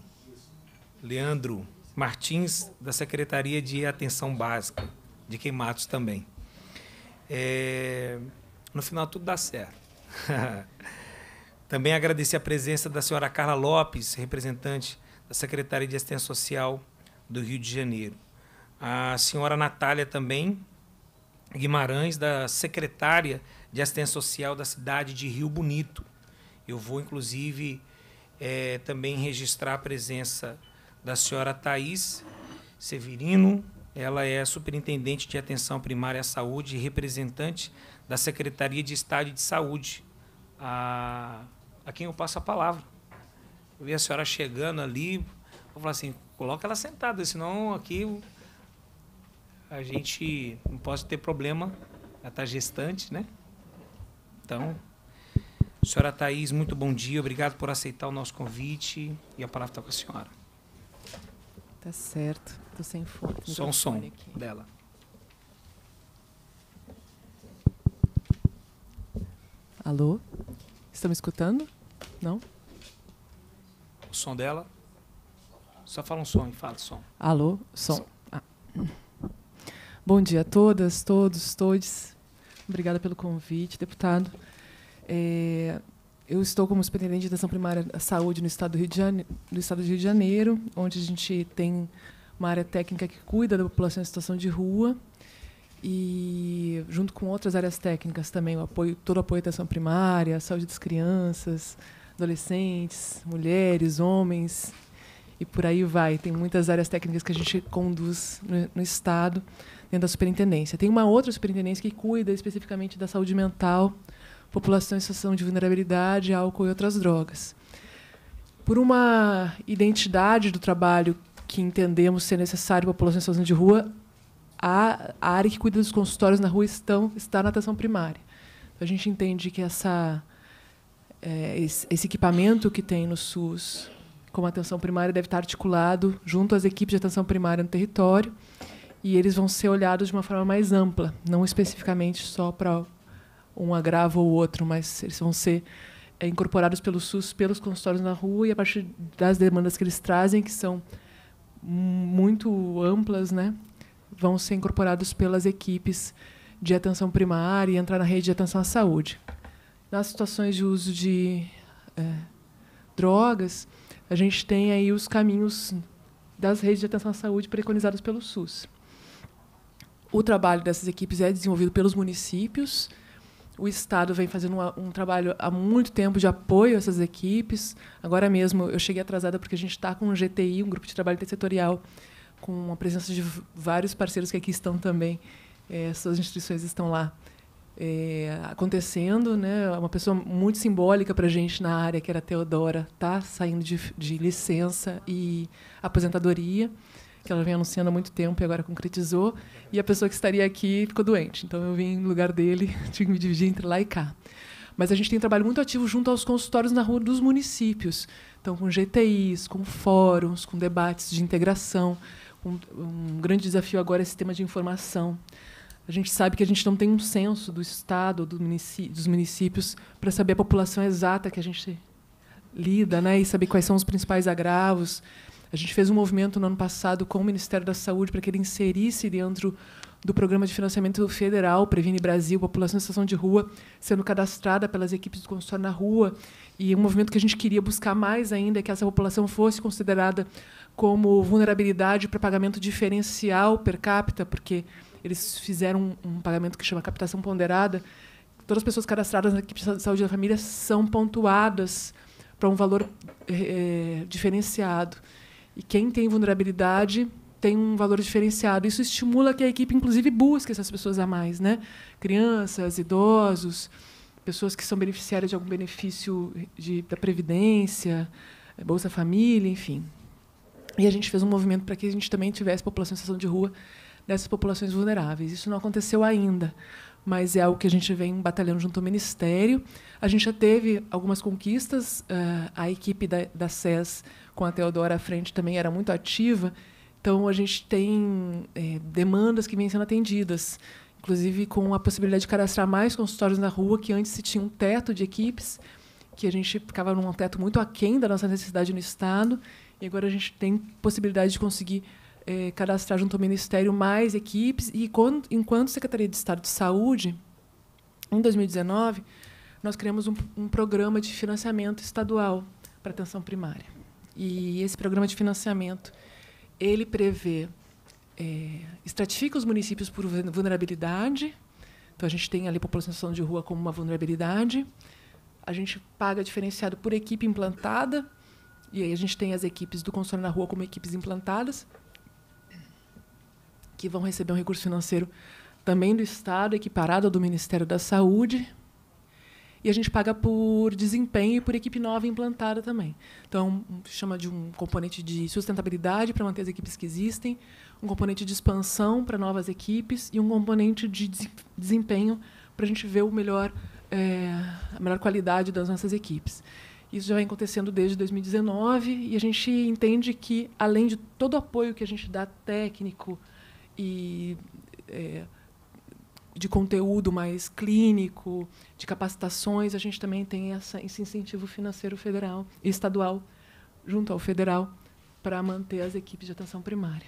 Speaker 1: Leandro Martins, da Secretaria de Atenção Básica, de Queimados também. É, no final tudo dá certo. também agradecer a presença da senhora Carla Lopes, representante da Secretaria de Assistência Social do Rio de Janeiro. A senhora Natália também, Guimarães, da Secretária de Assistência Social da cidade de Rio Bonito. Eu vou, inclusive, é, também registrar a presença da senhora Thais Severino. Ela é superintendente de atenção primária à saúde e representante da Secretaria de Estado de Saúde, a, a quem eu passo a palavra. Eu vi a senhora chegando ali, vou falar assim, coloca ela sentada, senão aqui a gente não pode ter problema. Ela está gestante, né? Então, Senhora Thais, muito bom dia. Obrigado por aceitar o nosso convite. E a palavra está com a senhora.
Speaker 4: Tá certo. Estou sem fone. Só um som aqui. dela. Alô? Estão me escutando? Não?
Speaker 1: O som dela? Só fala um som, e fala som.
Speaker 4: Alô? Som. som. Ah. Bom dia a todas, todos, todes. Obrigada pelo convite, deputado. É, eu estou como superintendente de atenção primária da saúde no estado do Rio de Janeiro, estado do Rio de Janeiro, onde a gente tem uma área técnica que cuida da população em situação de rua e junto com outras áreas técnicas também, o apoio, todo o apoio à atenção primária, saúde das crianças, adolescentes, mulheres, homens e por aí vai. Tem muitas áreas técnicas que a gente conduz no, no estado dentro da superintendência. Tem uma outra superintendência que cuida especificamente da saúde mental população em situação de vulnerabilidade, álcool e outras drogas. Por uma identidade do trabalho que entendemos ser necessário para a população em situação de rua, a, área que cuida dos consultórios na rua estão, está na atenção primária. Então, a gente entende que essa, é, esse, esse equipamento que tem no SUS como atenção primária deve estar articulado junto às equipes de atenção primária no território e eles vão ser olhados de uma forma mais ampla, não especificamente só para um agravo o outro, mas eles vão ser é, incorporados pelo SUS, pelos consultórios na rua e a partir das demandas que eles trazem, que são muito amplas, né, vão ser incorporados pelas equipes de atenção primária e entrar na rede de atenção à saúde. Nas situações de uso de é, drogas, a gente tem aí os caminhos das redes de atenção à saúde preconizados pelo SUS. O trabalho dessas equipes é desenvolvido pelos municípios, o Estado vem fazendo um, um, trabalho há muito tempo de apoio a essas equipes. Agora mesmo, eu cheguei atrasada porque a gente está com um GTI, um grupo de trabalho intersetorial, com a presença de vários parceiros que aqui estão também. É, essas instituições estão lá é, acontecendo. Né? É uma pessoa muito simbólica para a gente na área, que era a Teodora, está saindo de, de licença e aposentadoria que ela vem anunciando há muito tempo e agora concretizou. E a pessoa que estaria aqui ficou doente. Então eu vim no lugar dele, tive que me dividir entre lá e cá. Mas a gente tem um trabalho muito ativo junto aos consultórios na rua dos municípios. Então, com GTIs, com fóruns, com debates de integração. Um, um grande desafio agora é esse tema de informação. A gente sabe que a gente não tem um censo do Estado do município, dos municípios para saber a população exata que a gente lida né, e saber quais são os principais agravos. A gente fez um movimento no ano passado com o Ministério da Saúde para que ele inserisse dentro do Programa de Financiamento Federal Previne Brasil, população em situação de rua, sendo cadastrada pelas equipes do consultório na rua. E um movimento que a gente queria buscar mais ainda é que essa população fosse considerada como vulnerabilidade para pagamento diferencial per capita, porque eles fizeram um pagamento que chama captação ponderada. Todas as pessoas cadastradas na equipe de saúde da família são pontuadas para um valor é, diferenciado. E quem tem vulnerabilidade tem um valor diferenciado. Isso estimula que a equipe, inclusive, busque essas pessoas a mais, né? Crianças, idosos, pessoas que são beneficiárias de algum benefício de, da previdência, eh, Bolsa Família, enfim. E a gente fez um movimento para que a gente também tivesse população em situação de rua dessas populações vulneráveis. Isso não aconteceu ainda mas é algo que a gente vem batalhando junto ao Ministério. A gente já teve algumas conquistas, uh, a equipe da, da SES com a Teodora à frente também era muito ativa, então a gente tem é, demandas que vêm sendo atendidas, inclusive com a possibilidade de cadastrar mais consultórios na rua, que antes se tinha um teto de equipes, que a gente ficava num teto muito aquém da nossa necessidade no Estado, e agora a gente tem possibilidade de conseguir é, cadastrar junto ao Ministério mais equipes. E quando, enquanto Secretaria de Estado de Saúde, em 2019, nós criamos um, um programa de financiamento estadual para atenção primária. E esse programa de financiamento ele prevê é, estratifica os municípios por vulnerabilidade. Então a gente tem ali a população de rua como uma vulnerabilidade. A gente paga diferenciado por equipe implantada. E aí a gente tem as equipes do consórcio na rua como equipes implantadas que vão receber um recurso financeiro também do Estado, equiparado ao do Ministério da Saúde. E a gente paga por desempenho e por equipe nova implantada também. Então, chama de um componente de sustentabilidade para manter as equipes que existem, um componente de expansão para novas equipes e um componente de desempenho para a gente ver o melhor, é, a melhor qualidade das nossas equipes. Isso já vem acontecendo desde 2019 e a gente entende que, além de todo o apoio que a gente dá técnico, e é, de conteúdo mais clínico, de capacitações, a gente também tem essa, esse incentivo financeiro federal e estadual junto ao federal para manter as equipes de atenção primária.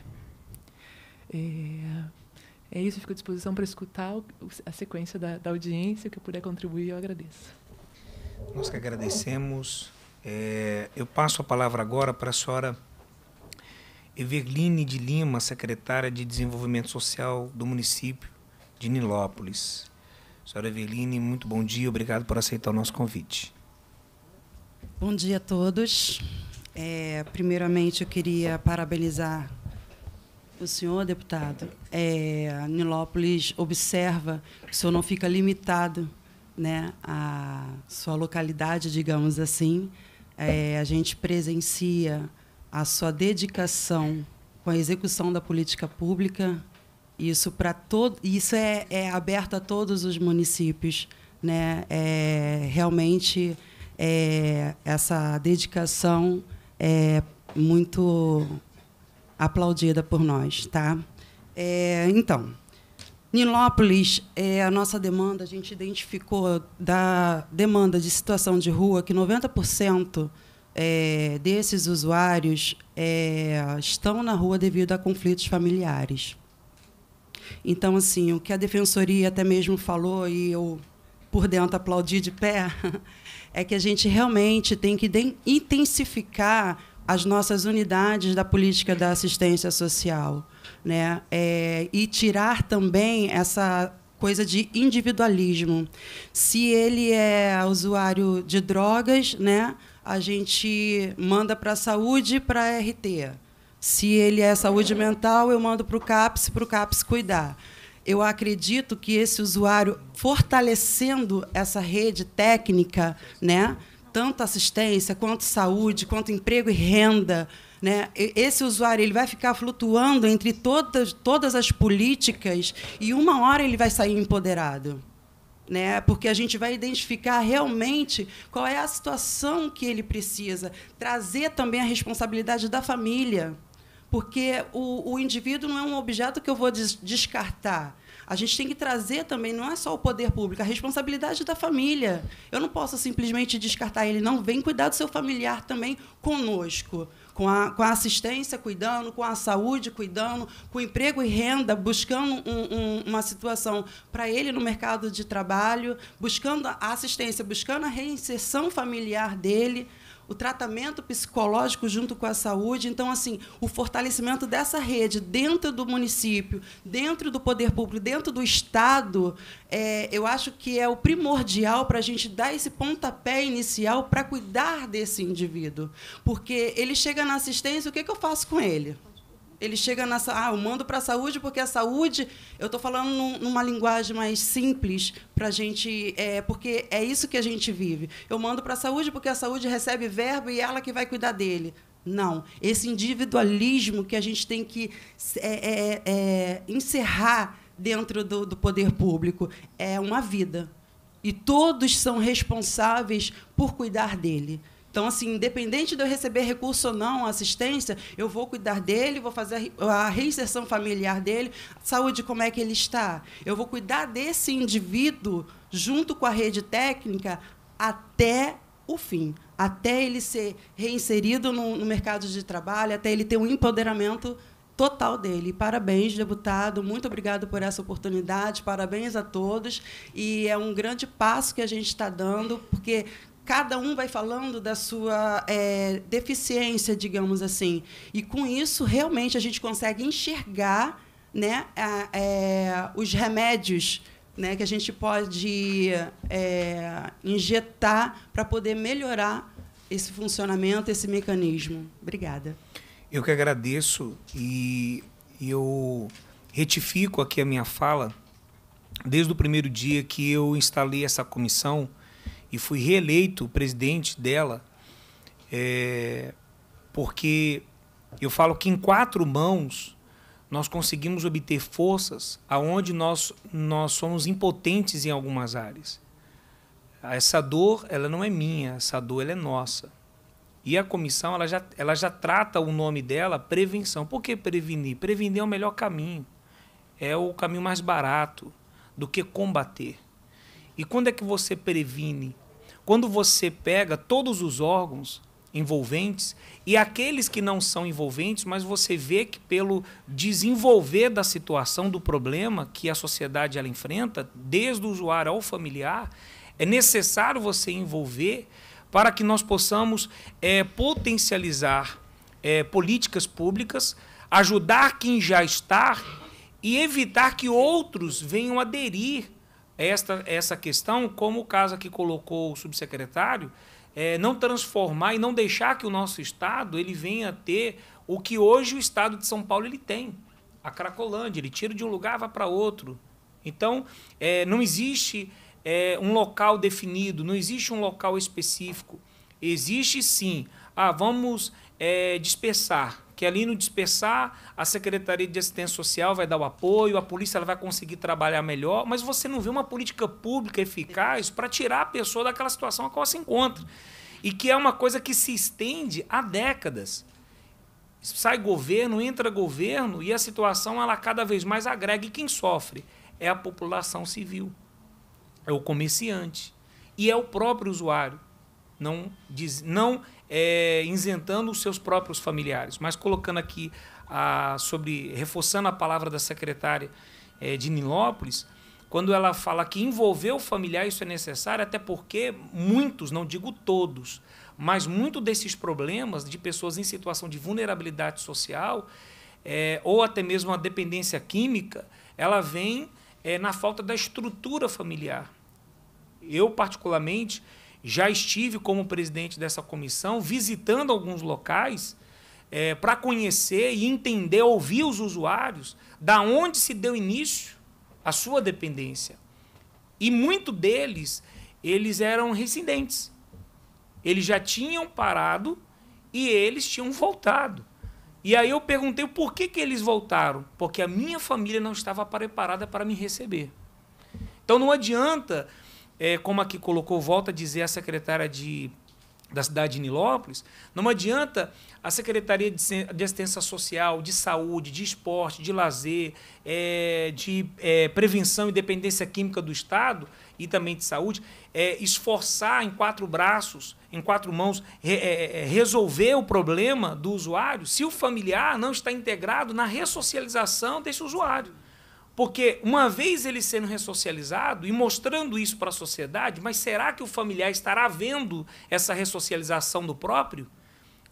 Speaker 4: É, é isso, fico à disposição para escutar a sequência da, da audiência, o que eu puder contribuir, eu agradeço. Nós que agradecemos.
Speaker 1: É, eu passo a palavra agora para a senhora Everline de Lima, secretária de Desenvolvimento Social do município de Nilópolis. Senhora Everline, muito bom dia, obrigado por aceitar o nosso convite.
Speaker 7: Bom dia a todos. É, primeiramente, eu queria parabenizar o senhor, deputado. É, Nilópolis observa que o senhor não fica limitado né, à sua localidade, digamos assim. É, a gente presencia a sua dedicação com a execução da política pública. Isso para todo, isso é, é, aberto a todos os municípios, né? É, realmente é, essa dedicação é muito aplaudida por nós, tá? É, então, Nilópolis, é, a nossa demanda, a gente identificou da demanda de situação de rua que 90% é, desses usuários é, estão na rua devido a conflitos familiares. Então, assim, o que a defensoria até mesmo falou, e eu por dentro aplaudi de pé, é que a gente realmente tem que intensificar as nossas unidades da política da assistência social. Né? É, e tirar também essa coisa de individualismo. Se ele é usuário de drogas, né? a gente manda para a saúde para a RT. Se ele é saúde mental, eu mando para o CAPS, para o CAPS cuidar. Eu acredito que esse usuário, fortalecendo essa rede técnica, né, tanto assistência quanto saúde, quanto emprego e renda, né, esse usuário ele vai ficar flutuando entre todas, todas as políticas e uma hora ele vai sair empoderado né? Porque a gente vai identificar realmente qual é a situação que ele precisa, trazer também a responsabilidade da família, porque o, o indivíduo não é um objeto que eu vou des descartar. A gente tem que trazer também, não é só o poder público, a responsabilidade da família. Eu não posso simplesmente descartar ele, não. Vem cuidar do seu familiar também conosco com a, com a assistência cuidando, com a saúde cuidando, com emprego e renda, buscando um, um, uma situação para ele no mercado de trabalho, buscando a assistência, buscando a reinserção familiar dele o tratamento psicológico junto com a saúde. Então, assim, o fortalecimento dessa rede dentro do município, dentro do poder público, dentro do Estado, é, eu acho que é o primordial para a gente dar esse pontapé inicial para cuidar desse indivíduo. Porque ele chega na assistência, o que, que eu faço com ele? Ele chega na ah, eu mando para a saúde porque a saúde, eu estou falando num, numa linguagem mais simples para a gente, é, porque é isso que a gente vive. Eu mando para a saúde porque a saúde recebe verbo e é ela que vai cuidar dele. Não. Esse individualismo que a gente tem que é é, é, é, encerrar dentro do, do poder público é uma vida. E todos são responsáveis por cuidar dele. Então, assim, independente de eu receber recurso ou não, assistência, eu vou cuidar dele, vou fazer a reinserção familiar dele, saúde, como é que ele está. Eu vou cuidar desse indivíduo junto com a rede técnica até o fim, até ele ser reinserido no, no mercado de trabalho, até ele ter um empoderamento total dele. Parabéns, deputado. Muito obrigado por essa oportunidade. Parabéns a todos. E é um grande passo que a gente está dando, porque cada um vai falando da sua é, deficiência, digamos assim. E com isso, realmente, a gente consegue enxergar né, a, é, os remédios né, que a gente pode é, injetar para poder melhorar esse funcionamento, esse mecanismo. Obrigada.
Speaker 1: Eu que agradeço e eu retifico aqui a minha fala. Desde o primeiro dia que eu instalei essa comissão, e fui reeleito presidente dela, é, porque eu falo que em quatro mãos nós conseguimos obter forças aonde nós, nós somos impotentes em algumas áreas. Essa dor, ela não é minha, essa dor ela é nossa. E a comissão, ela já, ela já trata o nome dela prevenção. Por que prevenir? Prevenir é o melhor caminho. É o caminho mais barato do que combater. E quando é que você previne? Quando você pega todos os órgãos envolventes e aqueles que não são envolventes, mas você vê que pelo desenvolver da situação do problema que a sociedade ela enfrenta, desde o usuário ao familiar, é necessário você envolver para que nós possamos é, potencializar é, políticas públicas, ajudar quem já está e evitar que outros venham aderir esta, essa questão, como o caso aqui colocou o subsecretário, é, não transformar e não deixar que o nosso Estado ele venha ter o que hoje o Estado de São Paulo ele tem, a Cracolândia, ele tira de um lugar vai para outro. Então, é, não existe é, um local definido, não existe um local específico. Existe sim, ah, vamos é, dispersar que ali no dispersar, a Secretaria de Assistência Social vai dar o apoio, a polícia ela vai conseguir trabalhar melhor, mas você não vê uma política pública eficaz para tirar a pessoa daquela situação a qual ela se encontra. E que é uma coisa que se estende há décadas. Sai governo, entra governo e a situação ela cada vez mais agrega. E quem sofre? É a população civil, é o comerciante e é o próprio usuário. Não, diz, não é, isentando os seus próprios familiares, mas colocando aqui a, sobre reforçando a palavra da secretária é, de Nilópolis, quando ela fala que envolver o familiar isso é necessário, até porque muitos, não digo todos, mas muito desses problemas de pessoas em situação de vulnerabilidade social é, ou até mesmo a dependência química, ela vem é, na falta da estrutura familiar. Eu, particularmente, já estive como presidente dessa comissão, visitando alguns locais é, para conhecer e entender, ouvir os usuários, da onde se deu início a sua dependência. E muito deles, eles eram residentes. Eles já tinham parado e eles tinham voltado. E aí eu perguntei por que, que eles voltaram. Porque a minha família não estava preparada para me receber. Então não adianta é, como aqui colocou, volta a dizer a secretária de, da cidade de Nilópolis, não adianta a Secretaria de, de Assistência Social, de Saúde, de Esporte, de Lazer, é, de é, Prevenção e Dependência Química do Estado e também de Saúde, é, esforçar em quatro braços, em quatro mãos, re, é, é, resolver o problema do usuário se o familiar não está integrado na ressocialização desse usuário. Porque uma vez ele sendo ressocializado e mostrando isso para a sociedade, mas será que o familiar estará vendo essa ressocialização do próprio?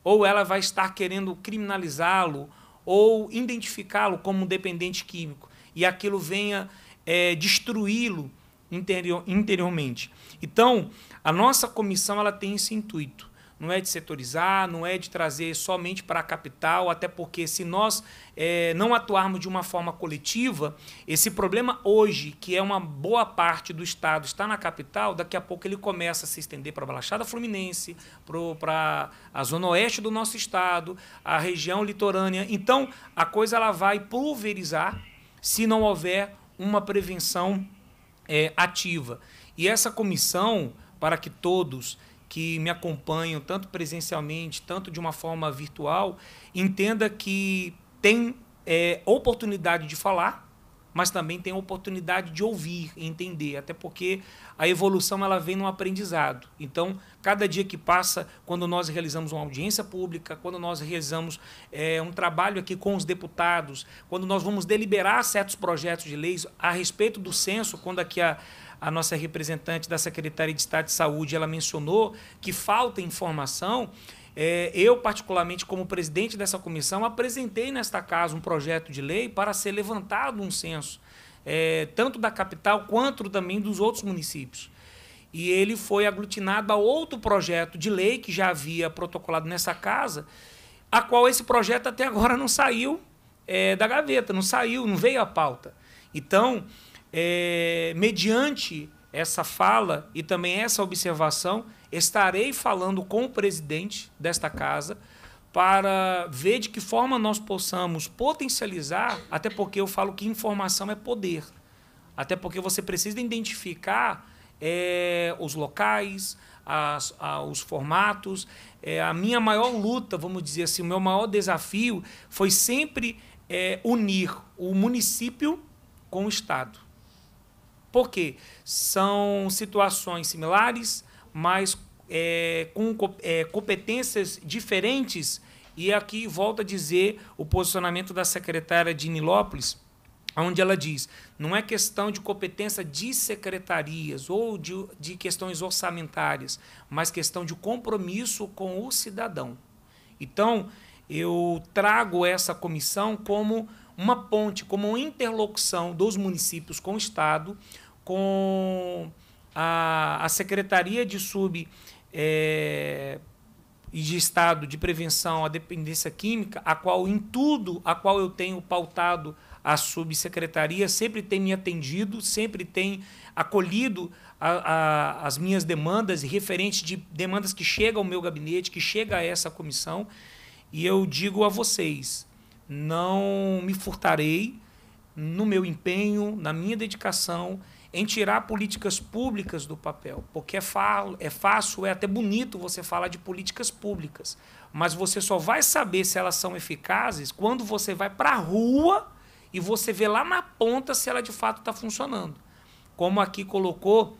Speaker 1: Ou ela vai estar querendo criminalizá-lo ou identificá-lo como um dependente químico e aquilo venha é, destruí-lo interior, interiormente? Então, a nossa comissão ela tem esse intuito não é de setorizar, não é de trazer somente para a capital, até porque se nós é, não atuarmos de uma forma coletiva, esse problema hoje, que é uma boa parte do Estado está na capital, daqui a pouco ele começa a se estender para a Baixada Fluminense, para a zona oeste do nosso Estado, a região litorânea. Então, a coisa ela vai pulverizar se não houver uma prevenção é, ativa. E essa comissão, para que todos que me acompanham, tanto presencialmente, tanto de uma forma virtual, entenda que tem é, oportunidade de falar, mas também tem a oportunidade de ouvir, entender, até porque a evolução ela vem no aprendizado. Então, cada dia que passa, quando nós realizamos uma audiência pública, quando nós realizamos é, um trabalho aqui com os deputados, quando nós vamos deliberar certos projetos de leis a respeito do censo, quando aqui a, a nossa representante da Secretaria de Estado de Saúde ela mencionou que falta informação. É, eu, particularmente, como presidente dessa comissão, apresentei nesta casa um projeto de lei para ser levantado um censo, é, tanto da capital quanto também dos outros municípios. E ele foi aglutinado a outro projeto de lei que já havia protocolado nessa casa, a qual esse projeto até agora não saiu é, da gaveta, não saiu, não veio à pauta. Então, é, mediante essa fala e também essa observação, Estarei falando com o presidente desta casa para ver de que forma nós possamos potencializar, até porque eu falo que informação é poder. Até porque você precisa identificar é, os locais, as, a, os formatos. É, a minha maior luta, vamos dizer assim, o meu maior desafio foi sempre é, unir o município com o Estado. Por quê? São situações similares, mas é, com é, competências diferentes. E aqui volta a dizer o posicionamento da secretária de Nilópolis, onde ela diz: não é questão de competência de secretarias ou de, de questões orçamentárias, mas questão de compromisso com o cidadão. Então, eu trago essa comissão como uma ponte, como uma interlocução dos municípios com o Estado, com a, a Secretaria de Sub é, e de Estado de Prevenção à Dependência Química, a qual em tudo a qual eu tenho pautado a subsecretaria, sempre tem me atendido, sempre tem acolhido a, a, as minhas demandas e referentes de demandas que chegam ao meu gabinete, que chega a essa comissão. E eu digo a vocês, não me furtarei no meu empenho, na minha dedicação em tirar políticas públicas do papel, porque é, falo, é fácil, é até bonito você falar de políticas públicas, mas você só vai saber se elas são eficazes quando você vai para a rua e você vê lá na ponta se ela de fato está funcionando. Como aqui colocou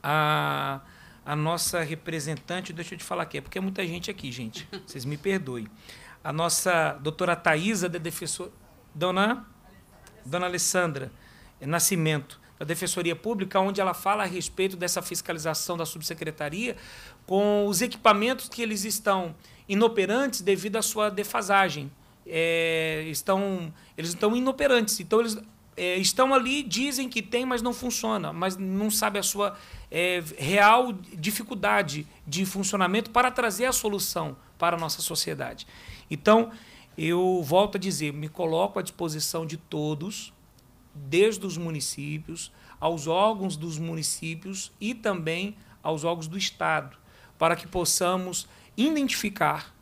Speaker 1: a, a nossa representante, deixa eu te falar aqui, é porque é muita gente aqui, gente, vocês me perdoem. A nossa doutora Thaisa, da defensora. Dona? Dona Alessandra, Nascimento da Defensoria Pública, onde ela fala a respeito dessa fiscalização da subsecretaria com os equipamentos que eles estão inoperantes devido à sua defasagem. É, estão, eles estão inoperantes. Então, eles é, estão ali, dizem que tem, mas não funciona, mas não sabe a sua é, real dificuldade de funcionamento para trazer a solução para a nossa sociedade. Então, eu volto a dizer, me coloco à disposição de todos desde os municípios, aos órgãos dos municípios e também aos órgãos do Estado, para que possamos identificar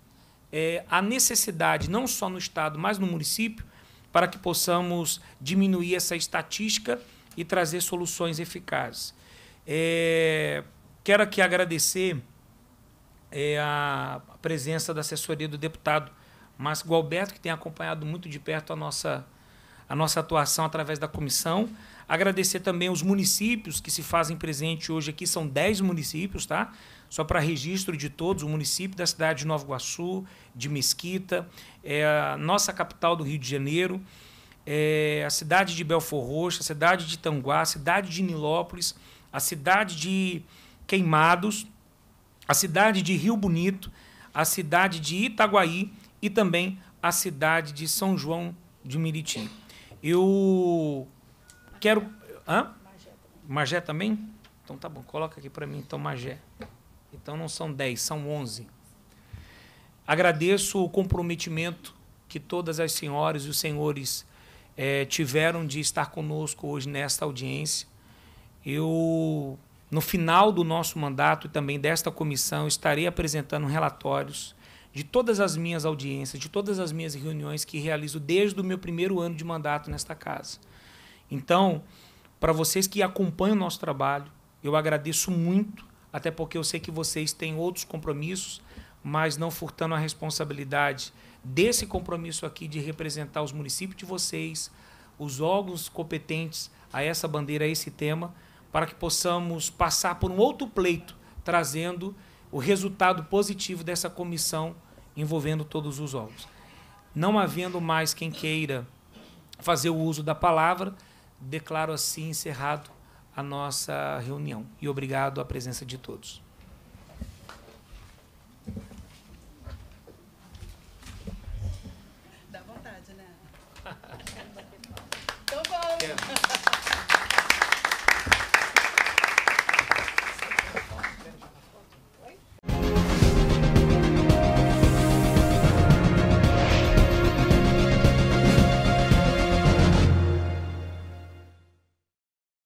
Speaker 1: é, a necessidade, não só no Estado, mas no município, para que possamos diminuir essa estatística e trazer soluções eficazes. É, quero aqui agradecer é, a presença da assessoria do deputado Márcio Gualberto, que tem acompanhado muito de perto a nossa a nossa atuação através da comissão. Agradecer também os municípios que se fazem presente hoje aqui, são 10 municípios, tá? Só para registro de todos, o município da cidade de Nova Iguaçu, de Mesquita, é a nossa capital do Rio de Janeiro, é a cidade de Belfor Roxa, a cidade de Tanguá, a cidade de Nilópolis, a cidade de Queimados, a cidade de Rio Bonito, a cidade de Itaguaí e também a cidade de São João de Meriti. Eu quero. Hã? Magé também? Então tá bom, coloca aqui para mim então Magé. Então não são 10, são 11. Agradeço o comprometimento que todas as senhoras e os senhores é, tiveram de estar conosco hoje nesta audiência. Eu, no final do nosso mandato e também desta comissão, estarei apresentando relatórios de todas as minhas audiências, de todas as minhas reuniões que realizo desde o meu primeiro ano de mandato nesta casa. Então, para vocês que acompanham o nosso trabalho, eu agradeço muito, até porque eu sei que vocês têm outros compromissos, mas não furtando a responsabilidade desse compromisso aqui de representar os municípios de vocês, os órgãos competentes a essa bandeira, a esse tema, para que possamos passar por um outro pleito, trazendo o resultado positivo dessa comissão envolvendo todos os órgãos. Não havendo mais quem queira fazer o uso da palavra, declaro assim encerrado a nossa reunião. E obrigado à presença de todos.